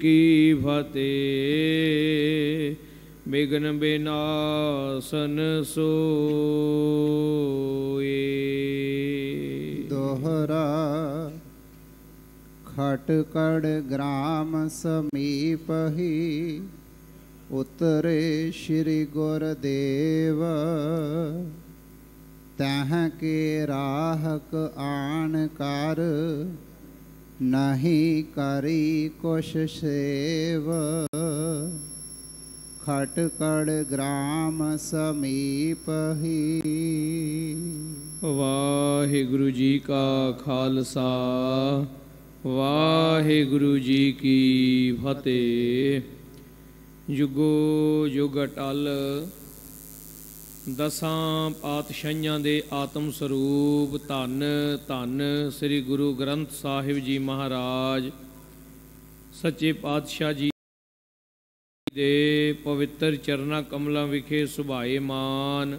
ਕੀ ਫਤੇ ਮਿਗਨ ਬਿਨਾਸਨ ਸੋਏ ਦੋਹਰਾ ਖਟਕੜ ਗ੍ਰਾਮ ਸਮੀਪ ਹੀ ਉਤਰੇ ਸ਼੍ਰੀ ਗੁਰਦੇਵ ਤਹਾਂ ਕੇ ਰਾਹਕ ਆਣ ਕਰ ਨਹੀਂ ਕਰੀ ਕੁਛ ਸੇਵ ਖਟਕੜ ਗ੍ਰਾਮ ਸਮੀਪ ਹੀ ਵਾਹਿਗੁਰੂ ਜੀ ਕਾ ਖਾਲਸਾ ਵਾਹਿਗੁਰੂ ਜੀ ਕੀ ਫਤਿਹ ਜੁਗੋ ਯੁਗ ਅਟਲ ਦਸਾਂ ਪਾਤਸ਼ਾਹਾਂ ਦੇ ਆਤਮ ਸਰੂਪ ਧੰਨ ਧੰਨ ਸ੍ਰੀ ਗੁਰੂ ਗ੍ਰੰਥ ਸਾਹਿਬ ਜੀ ਮਹਾਰਾਜ ਸੱਚੇ ਪਾਤਸ਼ਾਹ ਜੀ ਦੇ ਪਵਿੱਤਰ ਚਰਨਾ ਕਮਲਾਂ ਵਿਖੇ ਸੁਭਾਏ ਮਾਨ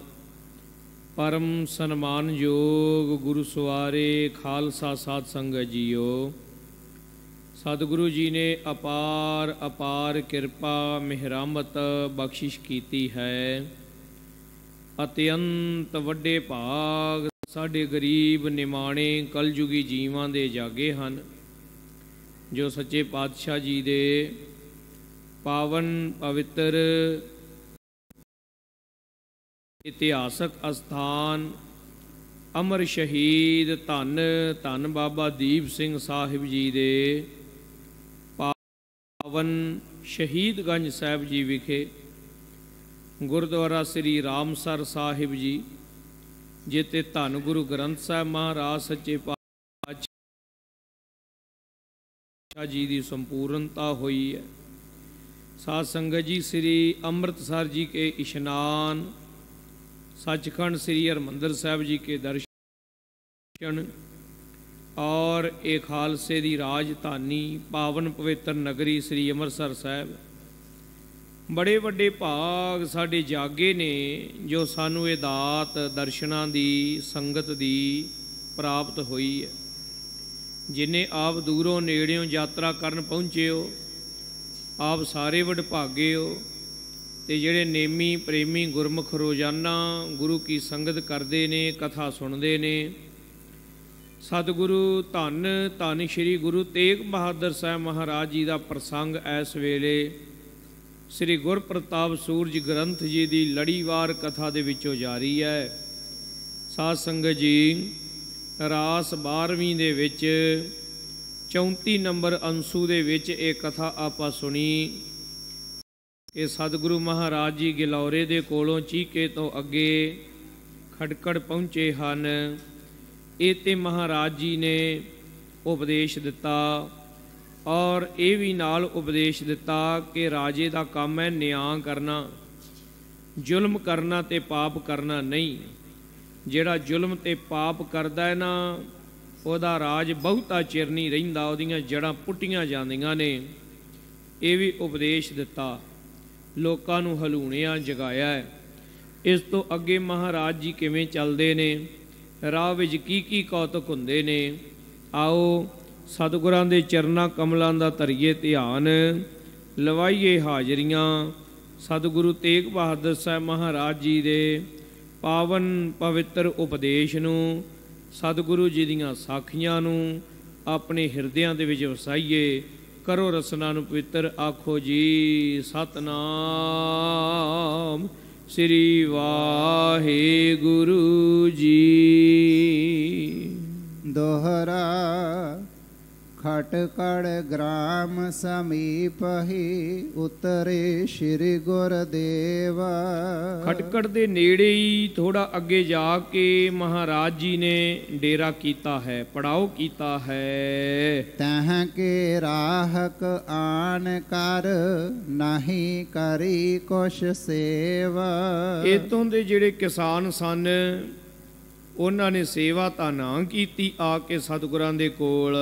ਪਰਮ ਸਨਮਾਨ ਜੋਗ ਗੁਰੂ ਸਵਾਰੇ ਖਾਲਸਾ ਸਾਧ ਸੰਗਤ ਜੀਓ ਸਤਿਗੁਰੂ ਜੀ ਨੇ ਅਪਾਰ ਅਪਾਰ ਕਿਰਪਾ ਮਿਹਰਮਤ ਬਖਸ਼ਿਸ਼ ਕੀਤੀ ਹੈ ਅਤਿਅੰਤ ਵੱਡੇ ਭਾਗ ਸਾਡੇ ਗਰੀਬ ਨਿਮਾਣੇ ਕਲਯੁਗੀ ਜੀਵਾਂ ਦੇ ਜਾਗੇ ਹਨ ਜੋ ਸੱਚੇ ਪਾਤਸ਼ਾਹ ਜੀ ਦੇ ਪਾਵਨ ਪਵਿੱਤਰ ਇਤਿਹਾਸਕ ਅਸਥਾਨ ਅਮਰ ਸ਼ਹੀਦ ਧੰਨ ਧੰਨ ਬਾਬਾ ਦੀਪ ਸਿੰਘ ਸਾਹਿਬ ਜੀ ਦੇ ਪਾਵਨ ਸ਼ਹੀਦ ਗੰਜ ਸਾਹਿਬ ਜੀ ਵਿਖੇ ਗੁਰਦੁਆਰਾ ਸ੍ਰੀ ਰਾਮਸਰ ਸਾਹਿਬ ਜੀ ਜਿੱਤੇ ਧੰਨ ਗੁਰੂ ਗ੍ਰੰਥ ਸਾਹਿਬ ਮਹਾਰਾਜ ਸੱਚੇ ਪਾਤਸ਼ਾਹ ਜੀ ਦੀ ਸੰਪੂਰਨਤਾ ਹੋਈ ਹੈ ਸਾਧ ਸੰਗਤ ਜੀ ਸ੍ਰੀ ਅੰਮ੍ਰਿਤਸਰ ਜੀ ਕੇ ਇਸ਼ਨਾਨ ਸੱਚਖੰਡ ਸ੍ਰੀ ਹਰਮੰਦਰ ਸਾਹਿਬ ਜੀ ਕੇ ਦਰਸ਼ਨ ਔਰ ਇਹ ਖਾਲਸੇ ਦੀ ਰਾਜਧਾਨੀ ਪਾਵਨ ਪਵਿੱਤਰ ਨਗਰੀ ਸ੍ਰੀ ਅੰਮ੍ਰਿਤਸਰ ਸਾਹਿਬ ਬੜੇ ਵੱਡੇ ਭਾਗ ਸਾਡੇ ਜਾਗੇ ਨੇ ਜੋ ਸਾਨੂੰ ਇਹ ਦਾਤ ਦਰਸ਼ਨਾਂ ਦੀ ਸੰਗਤ ਦੀ ਪ੍ਰਾਪਤ ਹੋਈ ਹੈ ਜਿਨੇ ਆਪ ਦੂਰੋਂ ਨੇੜਿਓਂ ਯਾਤਰਾ ਕਰਨ ਪਹੁੰਚਿਓ ਆਪ ਸਾਰੇ ਵਡਭਾਗੇ ਹੋ ਤੇ ਜਿਹੜੇ ਨੇਮੀ ਪ੍ਰੇਮੀ ਗੁਰਮੁਖ ਰੋਜ਼ਾਨਾ ਗੁਰੂ ਕੀ ਸੰਗਤ ਕਰਦੇ ਨੇ ਕਥਾ ਸੁਣਦੇ ਨੇ ਸਤਿਗੁਰੂ ਧੰਨ ਧੰਨ ਸ਼੍ਰੀ ਗੁਰੂ ਤੇਗ ਬਹਾਦਰ ਸਾਹਿਬ ਮਹਾਰਾਜ ਜੀ ਦਾ ਪ੍ਰਸੰਗ ਐਸ ਵੇਲੇ ਸ੍ਰੀ ਗੁਰਪ੍ਰਤਾਪ ਸੂਰਜ ਗ੍ਰੰਥ ਜੀ ਦੀ ਲੜੀਵਾਰ ਕਥਾ ਦੇ ਵਿੱਚੋਂ ਜਾਰੀ ਹੈ ਸਾਧ ਸੰਗਤ ਜੀ ਰਾਸ 12ਵੀਂ ਦੇ ਵਿੱਚ 34 ਨੰਬਰ ਅੰਸੂ ਦੇ ਵਿੱਚ ਇਹ ਕਥਾ ਆਪਾਂ ਸੁਣੀ ਇਹ ਸਤਿਗੁਰੂ ਮਹਾਰਾਜ ਜੀ ਗਿਲੌਰੇ ਦੇ ਕੋਲੋਂ ਚੀਕੇ ਤੋਂ ਅੱਗੇ ਖੜਕੜ ਪਹੁੰਚੇ ਹਨ ਇਹ ਤੇ ਮਹਾਰਾਜ ਜੀ ਨੇ ਉਪਦੇਸ਼ ਦਿੱਤਾ ਔਰ ਇਹ ਵੀ ਨਾਲ ਉਪਦੇਸ਼ ਦਿੱਤਾ ਕਿ ਰਾਜੇ ਦਾ ਕੰਮ ਹੈ ਨਿਆਂ ਕਰਨਾ ਜ਼ੁਲਮ ਕਰਨਾ ਤੇ ਪਾਪ ਕਰਨਾ ਨਹੀਂ ਜਿਹੜਾ ਜ਼ੁਲਮ ਤੇ ਪਾਪ ਕਰਦਾ ਹੈ ਨਾ ਉਹਦਾ ਰਾਜ ਬਹੁਤਾ ਚਿਰ ਨਹੀਂ ਰਹਿੰਦਾ ਉਹਦੀਆਂ ਜੜਾਂ ਪੁੱਟੀਆਂ ਜਾਂਦੀਆਂ ਨੇ ਇਹ ਵੀ ਉਪਦੇਸ਼ ਦਿੱਤਾ ਲੋਕਾਂ ਨੂੰ ਹਲੂਣਿਆਂ ਜਗਾਇਆ ਹੈ ਇਸ ਤੋਂ ਅੱਗੇ ਮਹਾਰਾਜ ਜੀ ਕਿਵੇਂ ਚੱਲਦੇ ਨੇ ਰਾਹ ਵਿੱਚ ਕੀ ਕੀ ਕੌਤਕ ਹੁੰਦੇ ਨੇ ਆਓ ਸਤਿਗੁਰਾਂ ਦੇ ਚਰਨਾਂ ਕਮਲਾਂ ਦਾ ਧਰਿਏ ਧਿਆਨ ਲਵਾਈਏ ਹਾਜ਼ਰੀਆਂ ਸਤਿਗੁਰੂ ਤੇਗ ਬਹਾਦਰ ਸਾਹਿਬ ਮਹਾਰਾਜ ਜੀ ਦੇ ਪਾਵਨ ਪਵਿੱਤਰ ਉਪਦੇਸ਼ ਨੂੰ ਸਤਿਗੁਰੂ ਜੀ ਦੀਆਂ ਸਾਖੀਆਂ ਨੂੰ ਆਪਣੇ ਹਿਰਦਿਆਂ ਦੇ ਵਿੱਚ ਵਸਾਈਏ ਕਰੋ ਰਸਨਾ ਨੂੰ ਪਵਿੱਤਰ ਆਖੋ ਜੀ ਸਤਨਾਮ ਸ੍ਰੀ ਵਾਹਿਗੁਰੂ ਜੀ ਦੋਹਰਾ ਖਟਕੜ ਗ੍ਰਾਮ ਸਮੀਪ ਹੀ ਉਤਰੇ ਸ੍ਰੀ ਗੁਰਦੇਵ ਖਟਕੜ ਦੇ ਨੇੜੇ ਹੀ ਥੋੜਾ ਅੱਗੇ ਜਾ ਕੇ ਮਹਾਰਾਜ ਜੀ ਨੇ ਡੇਰਾ ਕੀਤਾ ਹੈ ਪੜਾਉ ਕੀਤਾ ਹੈ ਤਹ ਕੇ ਰਾਹਕ ਆਨ ਕਰ ਨਹੀਂ ਕਰੀ ਕੁਛ ਸੇਵ ਇਤੋਂ ਦੇ ਜਿਹੜੇ ਕਿਸਾਨ ਸਨ ਉਹਨਾਂ ਨੇ ਸੇਵਾ ਤਾਂ ਨਾ ਕੀਤੀ ਆ ਕੇ ਸਤਿਗੁਰਾਂ ਦੇ ਕੋਲ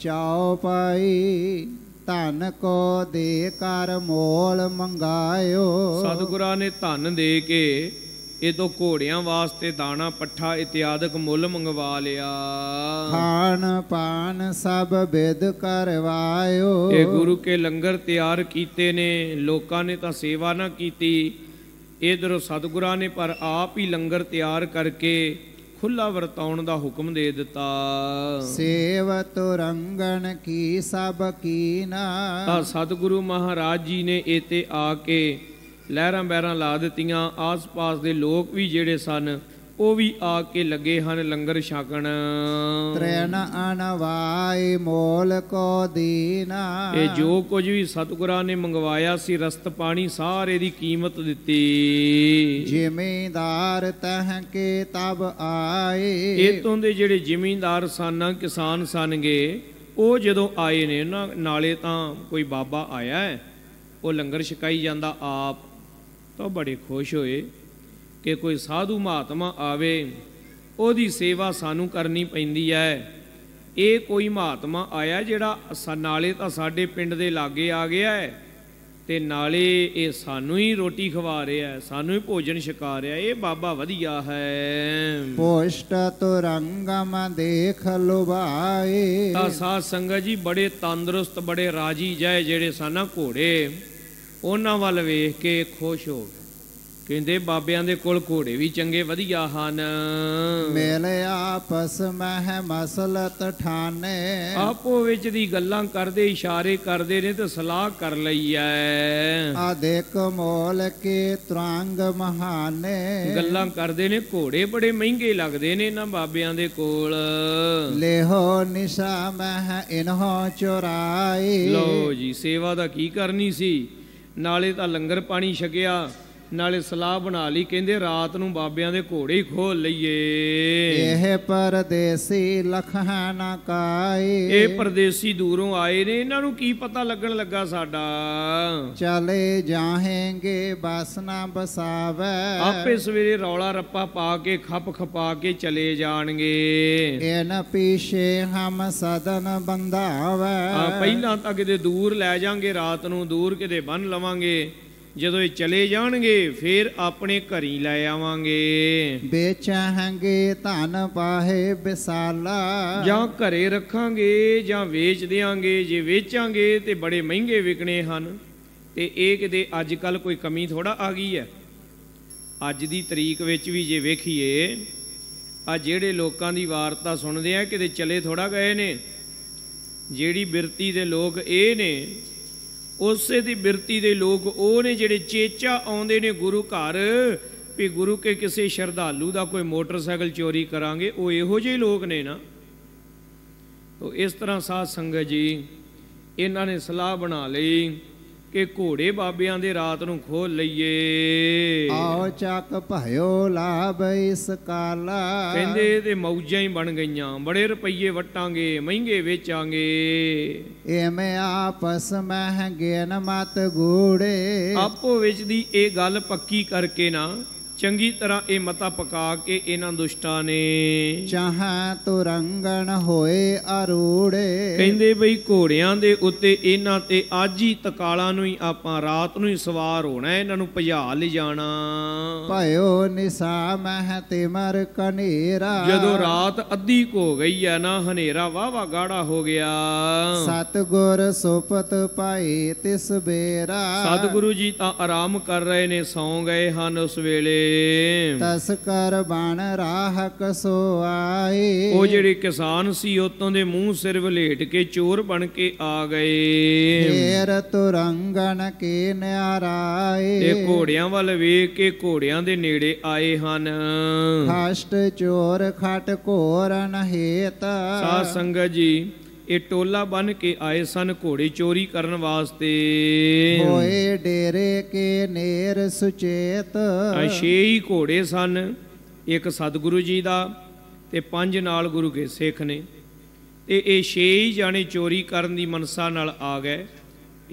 ਚਾਉ ਪਾਈ ਧਨ ਕੋ ਦੇ ਕਰ ਮੋਲ ਮੰਗਾਇਓ ਸਤਿਗੁਰਾਂ ਨੇ ਧਨ ਦੇ ਕੇ ਇਦੋਂ ਘੋੜਿਆਂ ਵਾਸਤੇ ਦਾਣਾ ਪੱਠਾ ਇਤਿਆਦਿਕ ਮੁੱਲ ਮੰਗਵਾ ਲਿਆ ਖਾਣ ਪਾਨ ਸਭ ਵਿਦ ਕਰਵਾਇਓ ਇਹ ਗੁਰੂ ਕੇ ਲੰਗਰ ਤਿਆਰ ਕੀਤੇ ਨੇ ਲੋਕਾਂ ਨੇ ਤਾਂ ਸੇਵਾ ਨਾ ਕੀਤੀ ਇਧਰ ਸਤਿਗੁਰਾਂ ਨੇ ਪਰ ਆਪ ਹੀ ਲੰਗਰ ਤਿਆਰ ਕਰਕੇ ਖੁੱਲਾ ਵਰਤਾਉਣ ਦਾ ਹੁਕਮ ਦੇ ਦਿੱਤਾ ਸੇਵ ਤੁਰੰਗਣ ਕੀ ਸਭ ਕੀਨਾ ਤਾਂ ਸਤਿਗੁਰੂ ਮਹਾਰਾਜ ਜੀ ਨੇ ਇਤੇ ਆ ਕੇ ਲਹਿਰਾਂ ਬਹਿਰਾਂ ਲਾ ਦਿੱਤੀਆਂ ਆਸ-ਪਾਸ ਦੇ ਲੋਕ ਵੀ ਜਿਹੜੇ ਸਨ ਉਹ ਵੀ ਆ ਕੇ ਲੱਗੇ ਹਨ ਲੰਗਰ ਛਕਣ ਤ੍ਰੈਣ ਅਨਵਾਈ ਮੋਲ ਕੋ ਦੀਨਾ ਇਹ ਜੋ ਕੁਝ ਵੀ ਸਤਿਗੁਰਾਂ ਨੇ ਮੰਗਵਾਇਆ ਸੀ ਰਸਤ ਪਾਣੀ ਸਾਰੇ ਦੀ ਕੀਮਤ ਦਿੱਤੀ ਜ਼ਿਮੀਂਦਾਰ ਤਹ ਕੇ ਤਬ ਆਏ ਇਤੋਂ ਦੇ ਜਿਹੜੇ ਜ਼ਿਮੀਂਦਾਰ ਸਾਨਾ ਕਿਸਾਨ ਸਨਗੇ ਉਹ ਜਦੋਂ ਆਏ ਨੇ ਉਹਨਾਂ ਨਾਲੇ ਤਾਂ ਕੋਈ ਬਾਬਾ ਆਇਆ ਉਹ ਲੰਗਰ ਛਕਾਈ ਜਾਂਦਾ ਆਪ ਤਾਂ ਬੜੇ ਖੁਸ਼ ਹੋਏ ਕਿ ਕੋਈ ਸਾਧੂ ਮਹਾਤਮਾ ਆਵੇ ਉਹਦੀ ਸੇਵਾ ਸਾਨੂੰ ਕਰਨੀ ਪੈਂਦੀ ਹੈ ਇਹ ਕੋਈ ਮਹਾਤਮਾ ਆਇਆ ਜਿਹੜਾ ਨਾਲੇ ਤਾਂ ਸਾਡੇ ਪਿੰਡ ਦੇ ਲਾਗੇ ਆ ਗਿਆ ਹੈ ਤੇ ਨਾਲੇ ਇਹ ਸਾਨੂੰ ਹੀ ਰੋਟੀ ਖਵਾ ਰਿਹਾ ਹੈ ਸਾਨੂੰ ਹੀ ਭੋਜਨ ਛਕਾ ਰਿਹਾ ਇਹ ਬਾਬਾ ਵਧੀਆ ਹੈ ਪੋਸ਼ਟ ਤੁਰੰਗਮ ਦੇਖ ਲੁਭਾਏ ਤਾਂ ਸਾਧ ਸੰਗਤ ਜੀ ਬੜੇ ਤੰਦਰੁਸਤ ਬੜੇ ਰਾਜੀ ਜੈ ਜਿਹੜੇ ਸਾਨਾ ਘੋੜੇ ਉਹਨਾਂ ਵੱਲ ਵੇਖ ਕੇ ਖੁਸ਼ ਹੋ ਗਏ ਕਹਿੰਦੇ ਬਾਬਿਆਂ ਦੇ ਕੋਲ ਘੋੜੇ ਵੀ ਚੰਗੇ ਵਧੀਆ ਹਨ ਮਿਲ ਆਪਸ ਮਹਿ ਮਸਲਤ ਠਾਨੇ ਆਪੋ ਵਿੱਚ ਦੀ ਗੱਲਾਂ ਕਰਦੇ ਇਸ਼ਾਰੇ ਕਰਦੇ ਨੇ ਤੇ ਸਲਾਹ ਕਰ ਲਈ ਐ ਆ ਦੇਖ ਮੋਲ ਕੇ ਤਰੰਗ ਮਹਾਨੇ ਗੱਲਾਂ ਕਰਦੇ ਨੇ ਘੋੜੇ ਬੜੇ ਮਹਿੰਗੇ ਲੱਗਦੇ ਨੇ ਇਹਨਾਂ ਬਾਬਿਆਂ ਦੇ ਕੋਲ ਲੇਹੋ ਨਿਸ਼ਾ ਮਹਿ ਇਨਹੋ ਚੁਰਾਈ ਲੋ ਜੀ ਸੇਵਾ ਦਾ ਕੀ ਕਰਨੀ ਸੀ ਨਾਲੇ ਤਾਂ ਲੰਗਰ ਪਾਣੀ ਛਕਿਆ ਨਾਲੇ ਸਲਾਹ ਬਣਾ ਲਈ ਕਹਿੰਦੇ ਰਾਤ ਨੂੰ ਬਾਬਿਆਂ ਦੇ ਘੋੜੇ ਹੀ ਖੋਲ ਲਈਏ ਇਹ ਪਰਦੇਸੀ ਹੈ ਨਾ ਕਾਏ ਇਹ ਪਰਦੇਸੀ ਦੂਰੋਂ ਆਏ ਨੇ ਇਹਨਾਂ ਨੂੰ ਕੀ ਪਤਾ ਲੱਗਣ ਲੱਗਾ ਸਾਡਾ ਚਲੇ ਜਾਹਾਂਗੇ ਬਸ ਨਾ ਬਸਾਵੇ ਆਪੇ ਸਵੇਰੇ ਰੌਲਾ ਰੱਪਾ ਪਾ ਕੇ ਖੱਪ ਖਪਾ ਕੇ ਚਲੇ ਜਾਣਗੇ ਇਹ ਨਾ ਪੀਛੇ ਹਮ ਸਦਨ ਬੰਦਾਵੇ ਪਹਿਲਾਂ ਤਾਂ ਕਿਤੇ ਦੂਰ ਲੈ ਜਾਾਂਗੇ ਰਾਤ ਨੂੰ ਦੂਰ ਕਿਤੇ ਬੰਨ ਲਵਾਂਗੇ ਜਦੋਂ ਇਹ ਚਲੇ ਜਾਣਗੇ ਫੇਰ ਆਪਣੇ ਘਰੀ ਲੈ ਆਵਾਂਗੇ ਵੇਚਾਂਗੇ ਧਨ ਪਾਹੇ ਵਿਸਾਲਾ ਜਾਂ ਘਰੇ ਰੱਖਾਂਗੇ ਜਾਂ ਵੇਚ ਦੇਾਂਗੇ ਜੇ ਵੇਚਾਂਗੇ ਤੇ ਬੜੇ ਮਹਿੰਗੇ ਵਿਕਣੇ ਹਨ ਤੇ ਇਹ ਕਿਤੇ ਅੱਜ ਕੱਲ ਕੋਈ ਕਮੀ ਥੋੜਾ ਆ ਗਈ ਹੈ ਅੱਜ ਦੀ ਤਰੀਕ ਵਿੱਚ ਵੀ ਜੇ ਵੇਖੀਏ ਆ ਜਿਹੜੇ ਲੋਕਾਂ ਦੀ ਵਾਰਤਾ ਸੁਣਦੇ ਆ ਕਿਤੇ ਚਲੇ ਥੋੜਾ ਗਏ ਨੇ ਜਿਹੜੀ ਬਿਰਤੀ ਦੇ ਲੋਕ ਇਹ ਨੇ ਉਸੇ ਦੀ ਬਿਰਤੀ ਦੇ ਲੋਕ ਉਹ ਨੇ ਜਿਹੜੇ ਚੇਚਾ ਆਉਂਦੇ ਨੇ ਗੁਰੂ ਘਰ ਵੀ ਗੁਰੂ ਕੇ ਕਿਸੇ ਸ਼ਰਧਾਲੂ ਦਾ ਕੋਈ ਮੋਟਰਸਾਈਕਲ ਚੋਰੀ ਕਰਾਂਗੇ ਉਹ ਇਹੋ ਜਿਹੇ ਲੋਕ ਨੇ ਨਾ ਤੋਂ ਇਸ ਤਰ੍ਹਾਂ ਸਾਧ ਸੰਗਤ ਜੀ ਇਹਨਾਂ ਨੇ ਸਲਾਹ ਬਣਾ ਲਈ ਕਿ ਘੋੜੇ ਬਾਬਿਆਂ ਦੇ ਰਾਤ ਨੂੰ ਖੋਲ ਲਈਏ ਆਓ ਚੱਕ ਭਾਇਓ ਲਾਭ ਇਸ ਕਾਲਾ ਕਹਿੰਦੇ ਤੇ ਮੌਜਾਂ ਹੀ ਬਣ ਗਈਆਂ ਬੜੇ ਰੁਪਈਏ ਵਟਾਂਗੇ ਮਹਿੰਗੇ ਵੇਚਾਂਗੇ ਐਵੇਂ ਆਪਸ ਮਹਿੰਗੇ ਨ ਮਤ ਗੂੜੇ ਆਪੋ ਵਿੱਚ ਦੀ ਇਹ ਗੱਲ ਪੱਕੀ ਕਰਕੇ ਨਾ ਚੰਗੀ ਤਰ੍ਹਾਂ ਇਹ ਮਤਾ ਪਕਾ ਕੇ ਇਹਨਾਂ ਦੁਸ਼ਟਾਂ ਨੇ ਚਾਹਾਂ ਤੁਰੰਗਣ ਹੋਏ ਅਰੂੜੇ ਕਹਿੰਦੇ ਬਈ ਘੋੜਿਆਂ ਦੇ ਉੱਤੇ ਇਹਨਾਂ ਤੇ ਅੱਜ ਹੀ ਤਕਾਲਾਂ ਨੂੰ ਹੀ ਆਪਾਂ ਰਾਤ ਨੂੰ ਹੀ ਸਵਾਰ ਹੋਣਾ ਇਹਨਾਂ ਨੂੰ ਭਜਾ ਲਿਜਾਣਾ ਭਇਓ ਨਿਸਾ ਮਹ ਤੇ ਮਰ ਕਨੇਰਾ ਜਦੋਂ ਰਾਤ ਅੱਧੀ ਹੋ ਗਈ ਹੈ ਨਾ ਹਨੇਰਾ ਵਾਵਾ ਗਾੜਾ ਹੋ ਗਿਆ ਸਤ ਗੁਰ ਸੁਪਤ ਪਾਏ ਤਿਸ ਬੇਰਾ ਗੁਰੂ ਜੀ ਤਾਂ ਆਰਾਮ ਕਰ ਰਹੇ ਨੇ ਸੌਂ ਗਏ ਹਨ ਉਸ ਵੇਲੇ ਤਸ ਕਰ ਬਣ ਰਾਹਕ ਸੋ ਆਏ ਉਹ ਜਿਹੜੇ ਕਿਸਾਨ ਸੀ ਉਤੋਂ ਦੇ ਮੂੰਹ ਸਿਰ ਵਲੇਟ ਕੇ ਚੋਰ ਬਣ ਕੇ ਆ ਗਏ ਫੇਰ ਤੁਰੰਗਣ ਕੇ ਨਿਆਰਾਏ ਤੇ ਘੋੜਿਆਂ ਵੱਲ ਵੇਖ ਕੇ ਘੋੜਿਆਂ ਦੇ ਨੇੜੇ ਆਏ ਹਨ ਹਸ਼ਟ ਚੋਰ ਖਟ ਘੋਰਨ ਹੇਤ ਸਾ ਸੰਗਤ ਜੀ ਇਹ ਟੋਲਾ ਬਨ ਕੇ ਆਏ ਸਨ ਘੋੜੇ ਚੋਰੀ ਕਰਨ ਵਾਸਤੇ ਹੋਏ ਡੇਰੇ ਕੇ ਨੇਰ ਸੁਚੇਤ ਅਸ਼ੇ ਹੀ ਘੋੜੇ ਸਨ ਇੱਕ ਸਤਿਗੁਰੂ ਜੀ ਦਾ ਤੇ ਪੰਜ ਨਾਲ ਗੁਰੂ ਕੇ ਸਿੱਖ ਨੇ ਤੇ ਇਹ ਛੇ ਹੀ ਜਾਣੇ ਚੋਰੀ ਕਰਨ ਦੀ ਮਨਸਾ ਨਾਲ ਆ ਗਏ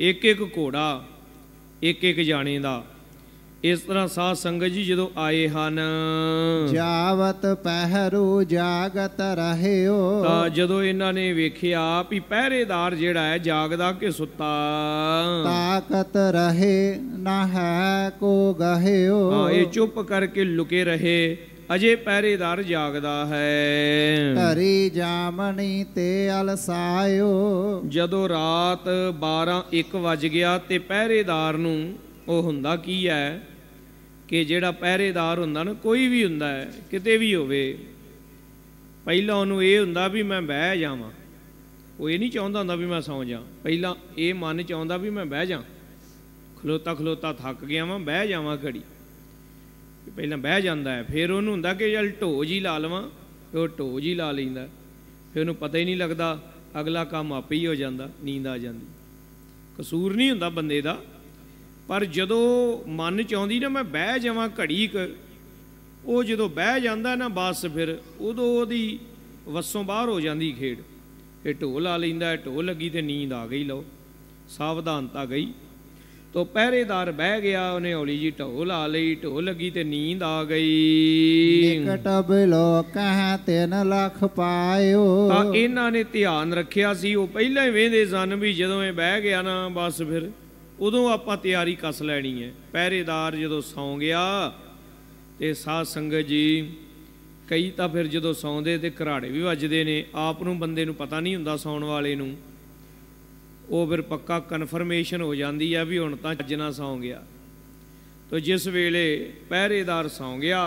ਇੱਕ ਇੱਕ ਘੋੜਾ ਇੱਕ ਇੱਕ ਜਾਣੇ ਦਾ ਇਸ ਤਰ੍ਹਾਂ ਸਾਧ ਸੰਗਤ ਜੀ ਜਦੋਂ ਆਏ ਹਨ ਜਾਵਤ ਪਹਿਰੂ ਜਾਗਤ ਰਹਿਓ ਤਾਂ ਜਦੋਂ ਇਹਨਾਂ ਨੇ ਵੇਖਿਆ ਵੀ ਪਹਿਰੇਦਾਰ ਜਿਹੜਾ ਹੈ ਜਾਗਦਾ ਕਿ ਸੁੱਤਾ ਤਾਕਤ ਰਹੇ ਨਾ ਹੈ ਕੋ ਗਹਿਓ ਹਾਂ ਇਹ ਚੁੱਪ ਕਰਕੇ ਲੁਕੇ ਰਹੇ ਅਜੇ ਪਹਿਰੇਦਾਰ ਜਾਗਦਾ ਹੈ ਹਰੀ ਜਾਮਣੀ ਤੇ ਅਲਸਾਇਓ ਜਦੋਂ ਰਾਤ 12 1 ਵਜ ਗਿਆ ਤੇ ਪਹਿਰੇਦਾਰ ਨੂੰ ਉਹ ਹੁੰਦਾ ਕੀ ਹੈ ਕਿ ਜਿਹੜਾ ਪਹਿਰੇਦਾਰ ਹੁੰਦਾ ਨਾ ਕੋਈ ਵੀ ਹੁੰਦਾ ਹੈ ਕਿਤੇ ਵੀ ਹੋਵੇ ਪਹਿਲਾਂ ਉਹਨੂੰ ਇਹ ਹੁੰਦਾ ਵੀ ਮੈਂ ਬਹਿ ਜਾਵਾਂ ਉਹ ਇਹ ਨਹੀਂ ਚਾਹੁੰਦਾ ਹੁੰਦਾ ਵੀ ਮੈਂ ਸੌਂ ਜਾ ਪਹਿਲਾਂ ਇਹ ਮਨ ਚ ਆਉਂਦਾ ਵੀ ਮੈਂ ਬਹਿ ਜਾ ਖਲੋਤਾ ਖਲੋਤਾ ਥੱਕ ਗਿਆ ਵਾਂ ਬਹਿ ਜਾਵਾਂ ਘੜੀ ਪਹਿਲਾਂ ਬਹਿ ਜਾਂਦਾ ਹੈ ਫਿਰ ਉਹਨੂੰ ਹੁੰਦਾ ਕਿ ਜਲ ਢੋਜ ਹੀ ਲਾ ਲਵਾਂ ਉਹ ਢੋਜ ਹੀ ਲਾ ਲੈਂਦਾ ਫਿਰ ਉਹਨੂੰ ਪਤਾ ਹੀ ਨਹੀਂ ਲੱਗਦਾ ਅਗਲਾ ਕੰਮ ਆਪੇ ਹੀ ਹੋ ਜਾਂਦਾ ਨੀਂਦ ਆ ਜਾਂਦੀ ਕਸੂਰ ਨਹੀਂ ਹੁੰਦਾ ਬੰਦੇ ਦਾ ਪਰ ਜਦੋਂ ਮਨ ਚ ਆਉਂਦੀ ਨਾ ਮੈਂ ਬਹਿ ਜਾਵਾਂ ਘੜੀ ਕ ਉਹ ਜਦੋਂ ਬਹਿ ਜਾਂਦਾ ਨਾ ਬਸ ਫਿਰ ਉਦੋਂ ਉਹਦੀ ਵੱਸੋਂ ਬਾਹਰ ਹੋ ਜਾਂਦੀ ਖੇਡ ਇਹ ਢੋਲ ਆ ਲੈਂਦਾ ਢੋਲ ਲੱਗੀ ਤੇ ਨੀਂਦ ਆ ਗਈ ਲਓ ਸਾਵਧਾਨਤਾ ਗਈ ਤੋ ਪਹਿਰੇਦਾਰ ਬਹਿ ਗਿਆ ਉਹਨੇ ਹੌਲੀ ਜੀ ਢੋਲ ਆ ਲਈ ਢੋਲ ਲੱਗੀ ਤੇ ਨੀਂਦ ਆ ਗਈ ਨਿਕਟ ਬਿਲੋ ਕਹ ਤਿੰਨ ਲੱਖ ਪਾਇਓ ਤਾਂ ਇਹਨਾਂ ਨੇ ਧਿਆਨ ਰੱਖਿਆ ਸੀ ਉਹ ਪਹਿਲਾਂ ਹੀ ਵੇਂਦੇ ਸਨ ਵੀ ਜਦੋਂ ਇਹ ਬਹਿ ਗਿਆ ਨਾ ਬਸ ਫਿਰ ਉਦੋਂ ਆਪਾਂ ਤਿਆਰੀ ਕਸ ਲੈਣੀ ਹੈ ਪਹਿਰੇਦਾਰ ਜਦੋਂ ਸੌਂ ਗਿਆ ਤੇ ਸਾਧ ਸੰਗਤ ਜੀ ਕਈ ਤਾਂ ਫਿਰ ਜਦੋਂ ਸੌਂਦੇ ਤੇ ਘਰਾੜੇ ਵੀ ਵੱਜਦੇ ਨੇ ਆਪ ਨੂੰ ਬੰਦੇ ਨੂੰ ਪਤਾ ਨਹੀਂ ਹੁੰਦਾ ਸੌਣ ਵਾਲੇ ਨੂੰ ਉਹ ਫਿਰ ਪੱਕਾ ਕਨਫਰਮੇਸ਼ਨ ਹੋ ਜਾਂਦੀ ਆ ਵੀ ਹੁਣ ਤਾਂ ਜਨਾ ਸੌਂ ਗਿਆ ਤੋ ਜਿਸ ਵੇਲੇ ਪਹਿਰੇਦਾਰ ਸੌਂ ਗਿਆ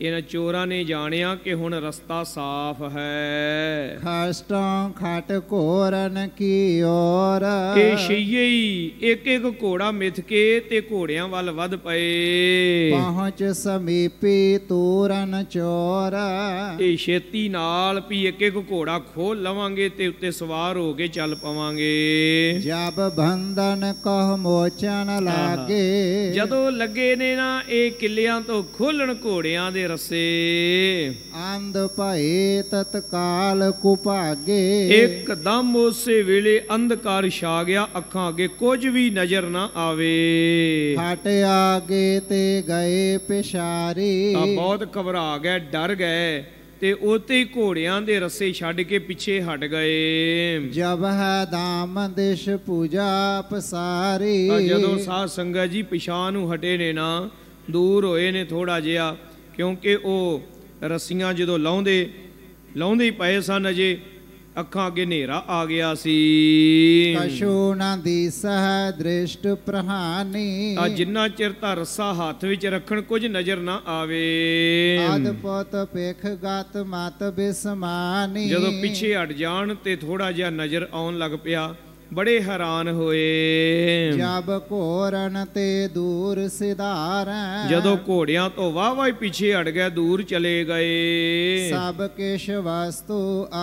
ਇਹਨਾਂ ਚੋਰਾਂ ਨੇ ਜਾਣਿਆ ਕਿ ਹੁਣ ਰਸਤਾ ਸਾਫ਼ ਹੈ ਖਾਸਟਾਂ ਖਟ ਘੋਰਨ ਕੀ ਔਰ ਇਹ ਸ਼ਈਈ ਇੱਕ ਇੱਕ ਘੋੜਾ ਮਿਥ ਕੇ ਤੇ ਘੋੜਿਆਂ ਵੱਲ ਵੱਧ ਪਏ ਪਹੁੰਚ ਸਮੀਪੀ ਤੋਰਨ ਚੋਰ ਇਹ ਛੇਤੀ ਨਾਲ ਵੀ ਇੱਕ ਇੱਕ ਘੋੜਾ ਖੋਲ ਲਵਾਂਗੇ ਤੇ ਉੱਤੇ ਸਵਾਰ ਹੋ ਕੇ ਚੱਲ ਪਵਾਂਗੇ ਜਬ ਬੰਧਨ ਕਹ ਮੋਚਨ ਲਾਗੇ ਜਦੋਂ ਲੱਗੇ ਨੇ ਨਾ ਇਹ ਕਿੱਲਿਆਂ ਤੋਂ ਖੋਲਣ ਘੋੜਿਆਂ ਦੇ ਰਸੇ ਅੰਧ ਭਏ ਤਤਕਾਲ ਕੁਭਾਗੇ ਇੱਕਦਮ ਉਸੇ ਵੇਲੇ ਅੰਧਕਾਰ ਛਾ ਗਿਆ ਅੱਖਾਂ ਅਗੇ ਕੁਝ ਵੀ ਨਜ਼ਰ ਨਾ ਆਵੇ ਹਟ ਆਗੇ ਤੇ ਗਏ ਪਿਸ਼ਾਰੇ ਤਾਂ ਬਹੁਤ ਘਬਰਾ ਗਏ ਡਰ ਗਏ ਤੇ ਉਤੇ ਘੋੜਿਆਂ ਦੇ ਰਸੇ ਛੱਡ ਕੇ ਪਿੱਛੇ ਹਟ ਗਏ ਜਬ ਹੈ ਦਾਮ ਦੇਸ਼ ਪੂਜਾ ਪਸਾਰੀ ਜਦੋਂ ਸਾਧ ਸੰਗਤ ਜੀ ਪਿਛਾਂ ਨੂੰ ਹਟੇ ਨੇ ਨਾ ਦੂਰ ਹੋਏ ਨੇ ਥੋੜਾ ਜਿਹਾ ਕਿਉਂਕਿ ਉਹ ਰੱਸੀਆਂ ਜਦੋਂ ਲਾਉਂਦੇ ਲਾਉਂਦੇ ਪਏ ਸਨ ਅਜੇ ਅੱਖਾਂ ਅੱਗੇ ਹਨੇਰਾ ਆ ਗਿਆ ਸੀ ਕਸ਼ੂ ਨਾ ਸਹ ਦ੍ਰਿਸ਼ਟ ਪ੍ਰਹਾਨੀ ਆ ਜਿੰਨਾ ਚਿਰ ਤਾਂ ਰੱਸਾ ਹੱਥ ਵਿੱਚ ਰੱਖਣ ਕੁਝ ਨਜ਼ਰ ਨਾ ਆਵੇ ਆਦ ਪੇਖ ਗਤ ਮਤ ਬਿਸਮਾਨੀ ਜਦੋਂ ਪਿੱਛੇ ਹਟ ਜਾਣ ਤੇ ਥੋੜਾ ਜਿਹਾ ਨਜ਼ਰ ਆਉਣ ਲੱਗ ਪਿਆ ਬੜੇ ਹੈਰਾਨ ਹੋਏ ਜਬ ਘੋਰਨ ਤੇ ਦੂਰ ਸਿਧਾਰੈ ਜਦੋਂ ਘੋੜਿਆਂ ਤੋਂ ਵਾਵਾ ਹੀ ਪਿੱਛੇ ਹਟ ਗਏ ਦੂਰ ਚਲੇ ਗਏ ਸਭ ਕਿਛ ਵਸਤੂ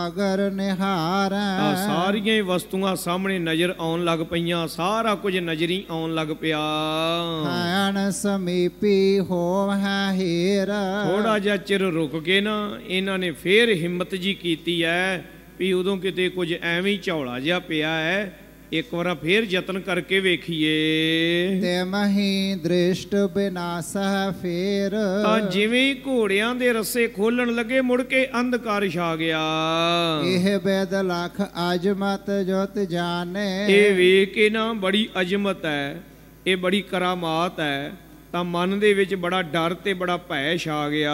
ਅਗਰ ਨਿਹਾਰੈ ਆ ਸਾਰੀਆਂ ਵਸਤੂਆਂ ਸਾਹਮਣੇ ਨਜ਼ਰ ਆਉਣ ਲੱਗ ਪਈਆਂ ਸਾਰਾ ਕੁਝ ਨਜ਼ਰੀ ਆਉਣ ਲੱਗ ਪਿਆ ਹਾਂ ਸਮੀਪੀ ਹੈ ਹੀਰ ਥੋੜਾ ਜਿਹਾ ਚਿਰ ਰੁਕ ਕੇ ਨਾ ਇਹਨਾਂ ਨੇ ਫੇਰ ਹਿੰਮਤ ਜੀ ਕੀਤੀ ਐ ਵੀ ਉਦੋਂ ਕਿਤੇ ਕੁਝ ਐਵੇਂ ਹੀ ਝੌਲਾ ਜਿਹਾ ਪਿਆ ਹੈ ਇੱਕ ਵਾਰ ਫੇਰ ਯਤਨ ਕਰਕੇ ਵੇਖੀਏ ਤੇ ਮਹੀ ਦ੍ਰਿਸ਼ਟ ਬਿਨਾਸਹ ਫੇਰ ਤਾਂ ਜਿਵੇਂ ਘੋੜਿਆਂ ਦੇ ਰਸੇ ਖੋਲਣ ਲੱਗੇ ਮੁੜ ਕੇ ਅੰਧਕਾਰ ਛਾ ਗਿਆ ਇਹ ਬੈਦ ਲਖ ਅਜਮਤ ਜੋਤ ਜਾਣੇ ਇਹ ਵੇਖ ਕੇ ਨਾ ਬੜੀ ਅਜਮਤ ਹੈ ਇਹ ਬੜੀ ਕਰਾਮਾਤ ਹੈ ਤਾਂ ਮਨ ਦੇ ਵਿੱਚ ਬੜਾ ਡਰ ਤੇ ਬੜਾ ਭੈ ਛਾ ਗਿਆ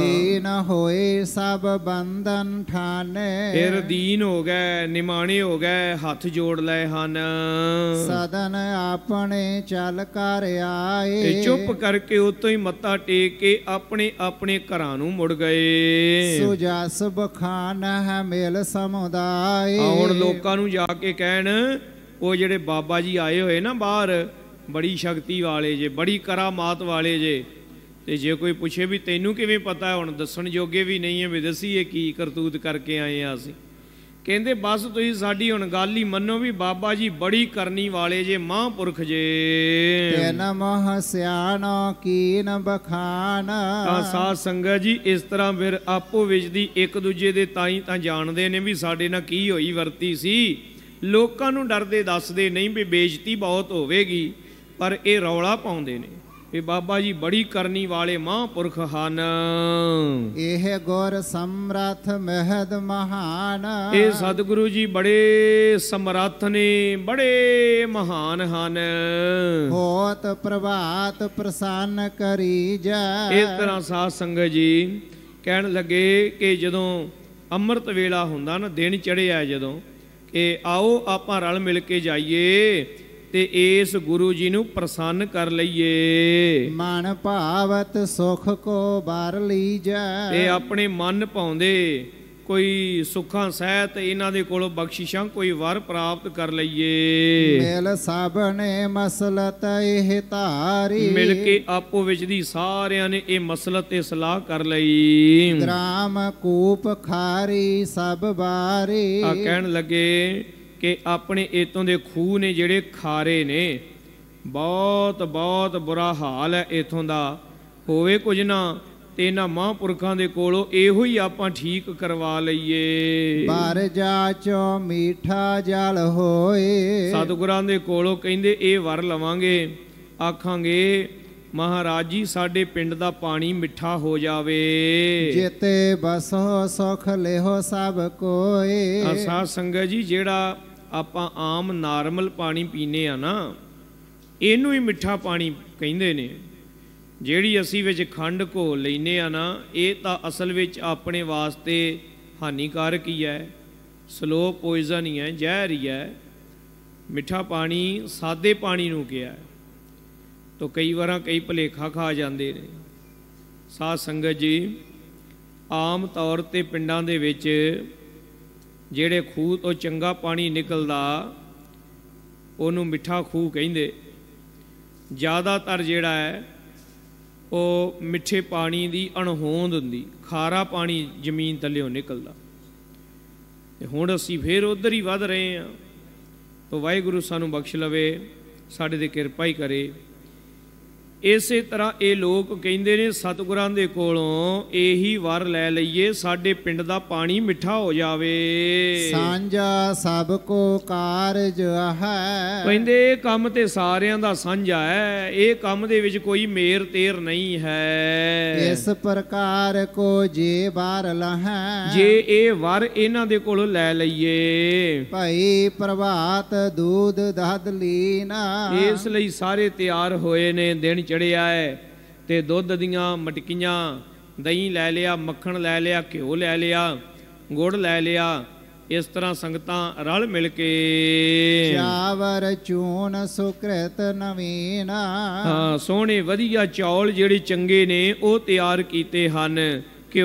ਦੀਨ ਹੋਏ ਸਭ ਬੰਧਨ ਠਾਨੇ ਫਿਰ ਦੀਨ ਹੋ ਗਏ ਨਿਮਾਣੇ ਹੋ ਗਏ ਹੱਥ ਜੋੜ ਲਏ ਹਨ ਸਦਨ ਆਪਣੇ ਚੱਲ ਕਰ ਆਏ ਤੇ ਚੁੱਪ ਕਰਕੇ ਉਤੋਂ ਹੀ ਮੱਤਾ ਟੇਕ ਕੇ ਆਪਣੇ ਆਪਣੇ ਘਰਾਂ ਨੂੰ ਮੁੜ ਗਏ ਸੁਜਸ ਬਖਾਨ ਹੈ ਮਿਲ ਸਮੁਦਾਏ ਹੁਣ ਲੋਕਾਂ ਨੂੰ ਜਾ ਕੇ ਕਹਿਣ ਉਹ ਜਿਹੜੇ ਬਾਬਾ ਜੀ ਆਏ ਹੋਏ ਨਾ ਬਾਹਰ ਬੜੀ ਸ਼ਕਤੀ ਵਾਲੇ ਜੇ ਬੜੀ ਕਰਾਮਾਤ ਵਾਲੇ ਜੇ ਤੇ ਜੇ ਕੋਈ ਪੁੱਛੇ ਵੀ ਤੈਨੂੰ ਕਿਵੇਂ ਪਤਾ ਹੁਣ ਦੱਸਣ ਜੋਗੇ ਵੀ ਨਹੀਂ ਹੈ ਵੀ ਦੱਸੀਏ ਕੀ ਕਰਤੂਤ ਕਰਕੇ ਆਏ ਆ ਅਸੀਂ ਕਹਿੰਦੇ ਬਸ ਤੁਸੀਂ ਸਾਡੀ ਹੁਣ ਗੱਲ ਹੀ ਮੰਨੋ ਵੀ ਬਾਬਾ ਜੀ ਬੜੀ ਕਰਨੀ ਵਾਲੇ ਜੇ ਮਹਾਂਪੁਰਖ ਜੇ ਤੈਨ ਮਹ ਕੀ ਕੀਨ ਬਖਾਨ ਤਾਂ ਸਾਧ ਸੰਗਤ ਜੀ ਇਸ ਤਰ੍ਹਾਂ ਫਿਰ ਆਪੋ ਵਿੱਚ ਦੀ ਇੱਕ ਦੂਜੇ ਦੇ ਤਾਈ ਤਾਂ ਜਾਣਦੇ ਨੇ ਵੀ ਸਾਡੇ ਨਾਲ ਕੀ ਹੋਈ ਵਰਤੀ ਸੀ ਲੋਕਾਂ ਨੂੰ ਡਰਦੇ ਦੱਸਦੇ ਨਹੀਂ ਵੀ ਬੇਇੱਜ਼ਤੀ ਬਹੁਤ ਹੋਵੇਗੀ ਪਰ ਇਹ ਰੌਲਾ ਪਾਉਂਦੇ ਨੇ ਇਹ ਬਾਬਾ ਜੀ ਬੜੀ ਕਰਨੀ ਵਾਲੇ ਮਹਾਂਪੁਰਖ ਹਨ ਇਹ ਗੁਰ ਸਮਰਥ ਮਹਦ ਮਹਾਨ ਇਹ ਸਤਿਗੁਰੂ ਜੀ ਬੜੇ ਸਮਰਥ ਨੇ ਬੜੇ ਮਹਾਨ ਹਨ ਹੋਤ ਪ੍ਰਭਾਤ ਪ੍ਰਸੰਨ ਕਰੀ ਜੈ ਇਸ ਤਰ੍ਹਾਂ ਸਾਧ ਸੰਗਤ ਜੀ ਕਹਿਣ ਲੱਗੇ ਕਿ ਜਦੋਂ ਅੰਮ੍ਰਿਤ ਵੇਲਾ ਹੁੰਦਾ ਨਾ ਦਿਨ ਚੜਿਆ ਜਦੋਂ ਕਿ ਆਓ ਆਪਾਂ ਰਲ ਮਿਲ ਕੇ ਜਾਈਏ ਤੇ ਇਸ ਗੁਰੂ ਜੀ ਨੂੰ ਪ੍ਰਸੰਨ ਕਰ ਲਈਏ ਮਨ ਭਾਵਤ ਸੁਖ ਕੋ ਬਾਰ ਜਾ ਤੇ ਆਪਣੇ ਮਨ ਪਾਉਂਦੇ ਕੋਈ ਸੁੱਖਾਂ ਸਹਿਤ ਇਹਨਾਂ ਦੇ ਕੋਲੋਂ ਬਖਸ਼ਿਸ਼ਾਂ ਕੋਈ ਵਰ ਪ੍ਰਾਪਤ ਕਰ ਲਈਏ ਮਿਲ ਸਾਬਨੇ ਮਸਲਤ ਇਹ ਧਾਰੀ ਮਿਲ ਕੇ ਆਪੋ ਵਿੱਚ ਦੀ ਸਾਰਿਆਂ ਨੇ ਇਹ ਮਸਲਤ ਤੇ ਸਲਾਹ ਕਰ ਲਈ ਗ੍ਰਾਮ ਕੂਪ ਖਾਰੀ ਸਭ ਬਾਰੇ ਆ ਕਹਿਣ ਲੱਗੇ ਕਿ ਆਪਣੇ ਇਤੋਂ ਦੇ ਖੂਹ ਨੇ ਜਿਹੜੇ ਖਾਰੇ ਨੇ ਬਹੁਤ ਬਹੁਤ ਬੁਰਾ ਹਾਲ ਹੈ ਇਥੋਂ ਦਾ ਹੋਵੇ ਕੁਝ ਨਾ ਤੇ ਇਹਨਾਂ ਮਹਾਂਪੁਰਖਾਂ ਦੇ ਕੋਲੋਂ ਇਹੋ ਹੀ ਆਪਾਂ ਠੀਕ ਕਰਵਾ ਲਈਏ ਜਾ ਜਾਚੋ ਮੀਠਾ ਜਲ ਹੋਏ ਸਤਿਗੁਰਾਂ ਦੇ ਕੋਲੋਂ ਕਹਿੰਦੇ ਇਹ ਵਰ ਲਵਾਂਗੇ ਆਖਾਂਗੇ ਮਹਾਰਾਜ ਜੀ ਸਾਡੇ ਪਿੰਡ ਦਾ ਪਾਣੀ ਮਿੱਠਾ ਹੋ ਜਾਵੇ ਜਿਤੇ ਬਸੋ ਸੁਖ ਲਿਹੋ ਸਭ ਕੋਏ ਅਸਾ ਸੰਗਤ ਜੀ ਜਿਹੜਾ ਆਪਾਂ ਆਮ ਨਾਰਮਲ ਪਾਣੀ ਪੀਨੇ ਆ ਨਾ ਇਹਨੂੰ ਹੀ ਮਿੱਠਾ ਪਾਣੀ ਕਹਿੰਦੇ ਨੇ ਜਿਹੜੀ ਅਸੀਂ ਵਿੱਚ ਖੰਡ ਘੋ ਲੈਨੇ ਆ ਨਾ ਇਹ ਤਾਂ ਅਸਲ ਵਿੱਚ ਆਪਣੇ ਵਾਸਤੇ ਹਾਨੀਕਾਰਕ ਹੀ ਹੈ ਸਲੋ ਪੋਇਜ਼ਨ ਹੀ ਹੈ ਜ਼ਹਿਰ ਹੀ ਹੈ ਮਿੱਠਾ ਪਾਣੀ ਸਾਦੇ ਪਾਣੀ ਨੂੰ ਕਿਹਾ ਹੈ ਤੋਂ ਕਈ ਵਾਰਾਂ ਕਈ ਭਲੇਖਾ ਖਾ ਜਾਂਦੇ ਨੇ ਸਾਧ ਸੰਗਤ ਜੀ ਆਮ ਤੌਰ ਤੇ ਪਿੰਡਾਂ ਦੇ ਵਿੱਚ ਜਿਹੜੇ ਖੂਹ ਤੋਂ ਚੰਗਾ ਪਾਣੀ ਨਿਕਲਦਾ ਉਹਨੂੰ ਮਿੱਠਾ ਖੂਹ ਕਹਿੰਦੇ ਜ਼ਿਆਦਾਤਰ ਜਿਹੜਾ ਹੈ ਉਹ ਮਿੱਠੇ ਪਾਣੀ ਦੀ ਅਣਹੋਂਦ ਹੁੰਦੀ ਖਾਰਾ ਪਾਣੀ ਜ਼ਮੀਨ ਥੱਲੇੋਂ ਨਿਕਲਦਾ ਤੇ ਹੁਣ ਅਸੀਂ ਫੇਰ ਉਧਰ ਹੀ ਵੱਧ ਰਹੇ ਹਾਂ ਤੋ ਵਾਹਿਗੁਰੂ ਸਾਨੂੰ ਬਖਸ਼ ਲਵੇ ਸਾਡੇ ਤੇ ਕਿਰਪਾ ਹੀ ਕਰੇ ਇਸੇ ਤਰ੍ਹਾਂ ਇਹ ਲੋਕ ਕਹਿੰਦੇ ਨੇ ਸਤਿਗੁਰਾਂ ਦੇ ਕੋਲੋਂ ਇਹੀ ਵਰ ਲੈ ਲਈਏ ਸਾਡੇ ਪਿੰਡ ਦਾ ਪਾਣੀ ਮਿੱਠਾ ਹੋ ਜਾਵੇ ਸਾਂਝਾ ਸਭ ਕੋ ਕਾਰਜ ਹੈ ਕਹਿੰਦੇ ਇਹ ਕੰਮ ਤੇ ਸਾਰਿਆਂ ਦਾ ਸਾਂਝਾ ਹੈ ਇਹ ਕੰਮ ਦੇ ਵਿੱਚ ਕੋਈ ਮੇਰ ਤੇਰ ਨਹੀਂ ਹੈ ਇਸ ਪ੍ਰਕਾਰ ਕੋ ਜੇ ਬਾਰ ਲਹੈ ਜੇ ਇਹ ਵਰ ਇਹਨਾਂ ਦੇ ਕੋਲੋਂ ਲੈ ਲਈਏ ਭਾਈ ਪ੍ਰਭਾਤ ਦੂਧ ਦਹਦ ਲੀਨਾ ਇਸ ਲਈ ਸਾਰੇ ਤਿਆਰ ਹੋਏ ਨੇ ਦਿਨ ਚ ਚੜਿਆ ਹੈ ਤੇ ਦੁੱਧ ਦੀਆਂ ਮਟਕੀਆਂ ਦਹੀਂ ਲੈ ਲਿਆ ਮੱਖਣ ਲੈ ਲਿਆ ਘਿਓ ਲੈ ਲਿਆ ਗੁੜ ਲੈ ਲਿਆ ਇਸ ਤਰ੍ਹਾਂ ਸੰਗਤਾਂ ਰਲ ਮਿਲ ਕੇ ਚਾਵਰ ਚੂਨ ਸੁਕ੍ਰਿਤ ਨਵੀਨਾ ਹਾਂ ਸੋਹਣੇ ਵਧੀਆ ਚੌਲ ਜਿਹੜੇ ਚੰਗੇ ਨੇ ਉਹ ਤਿਆਰ ਕੀਤੇ ਹਨ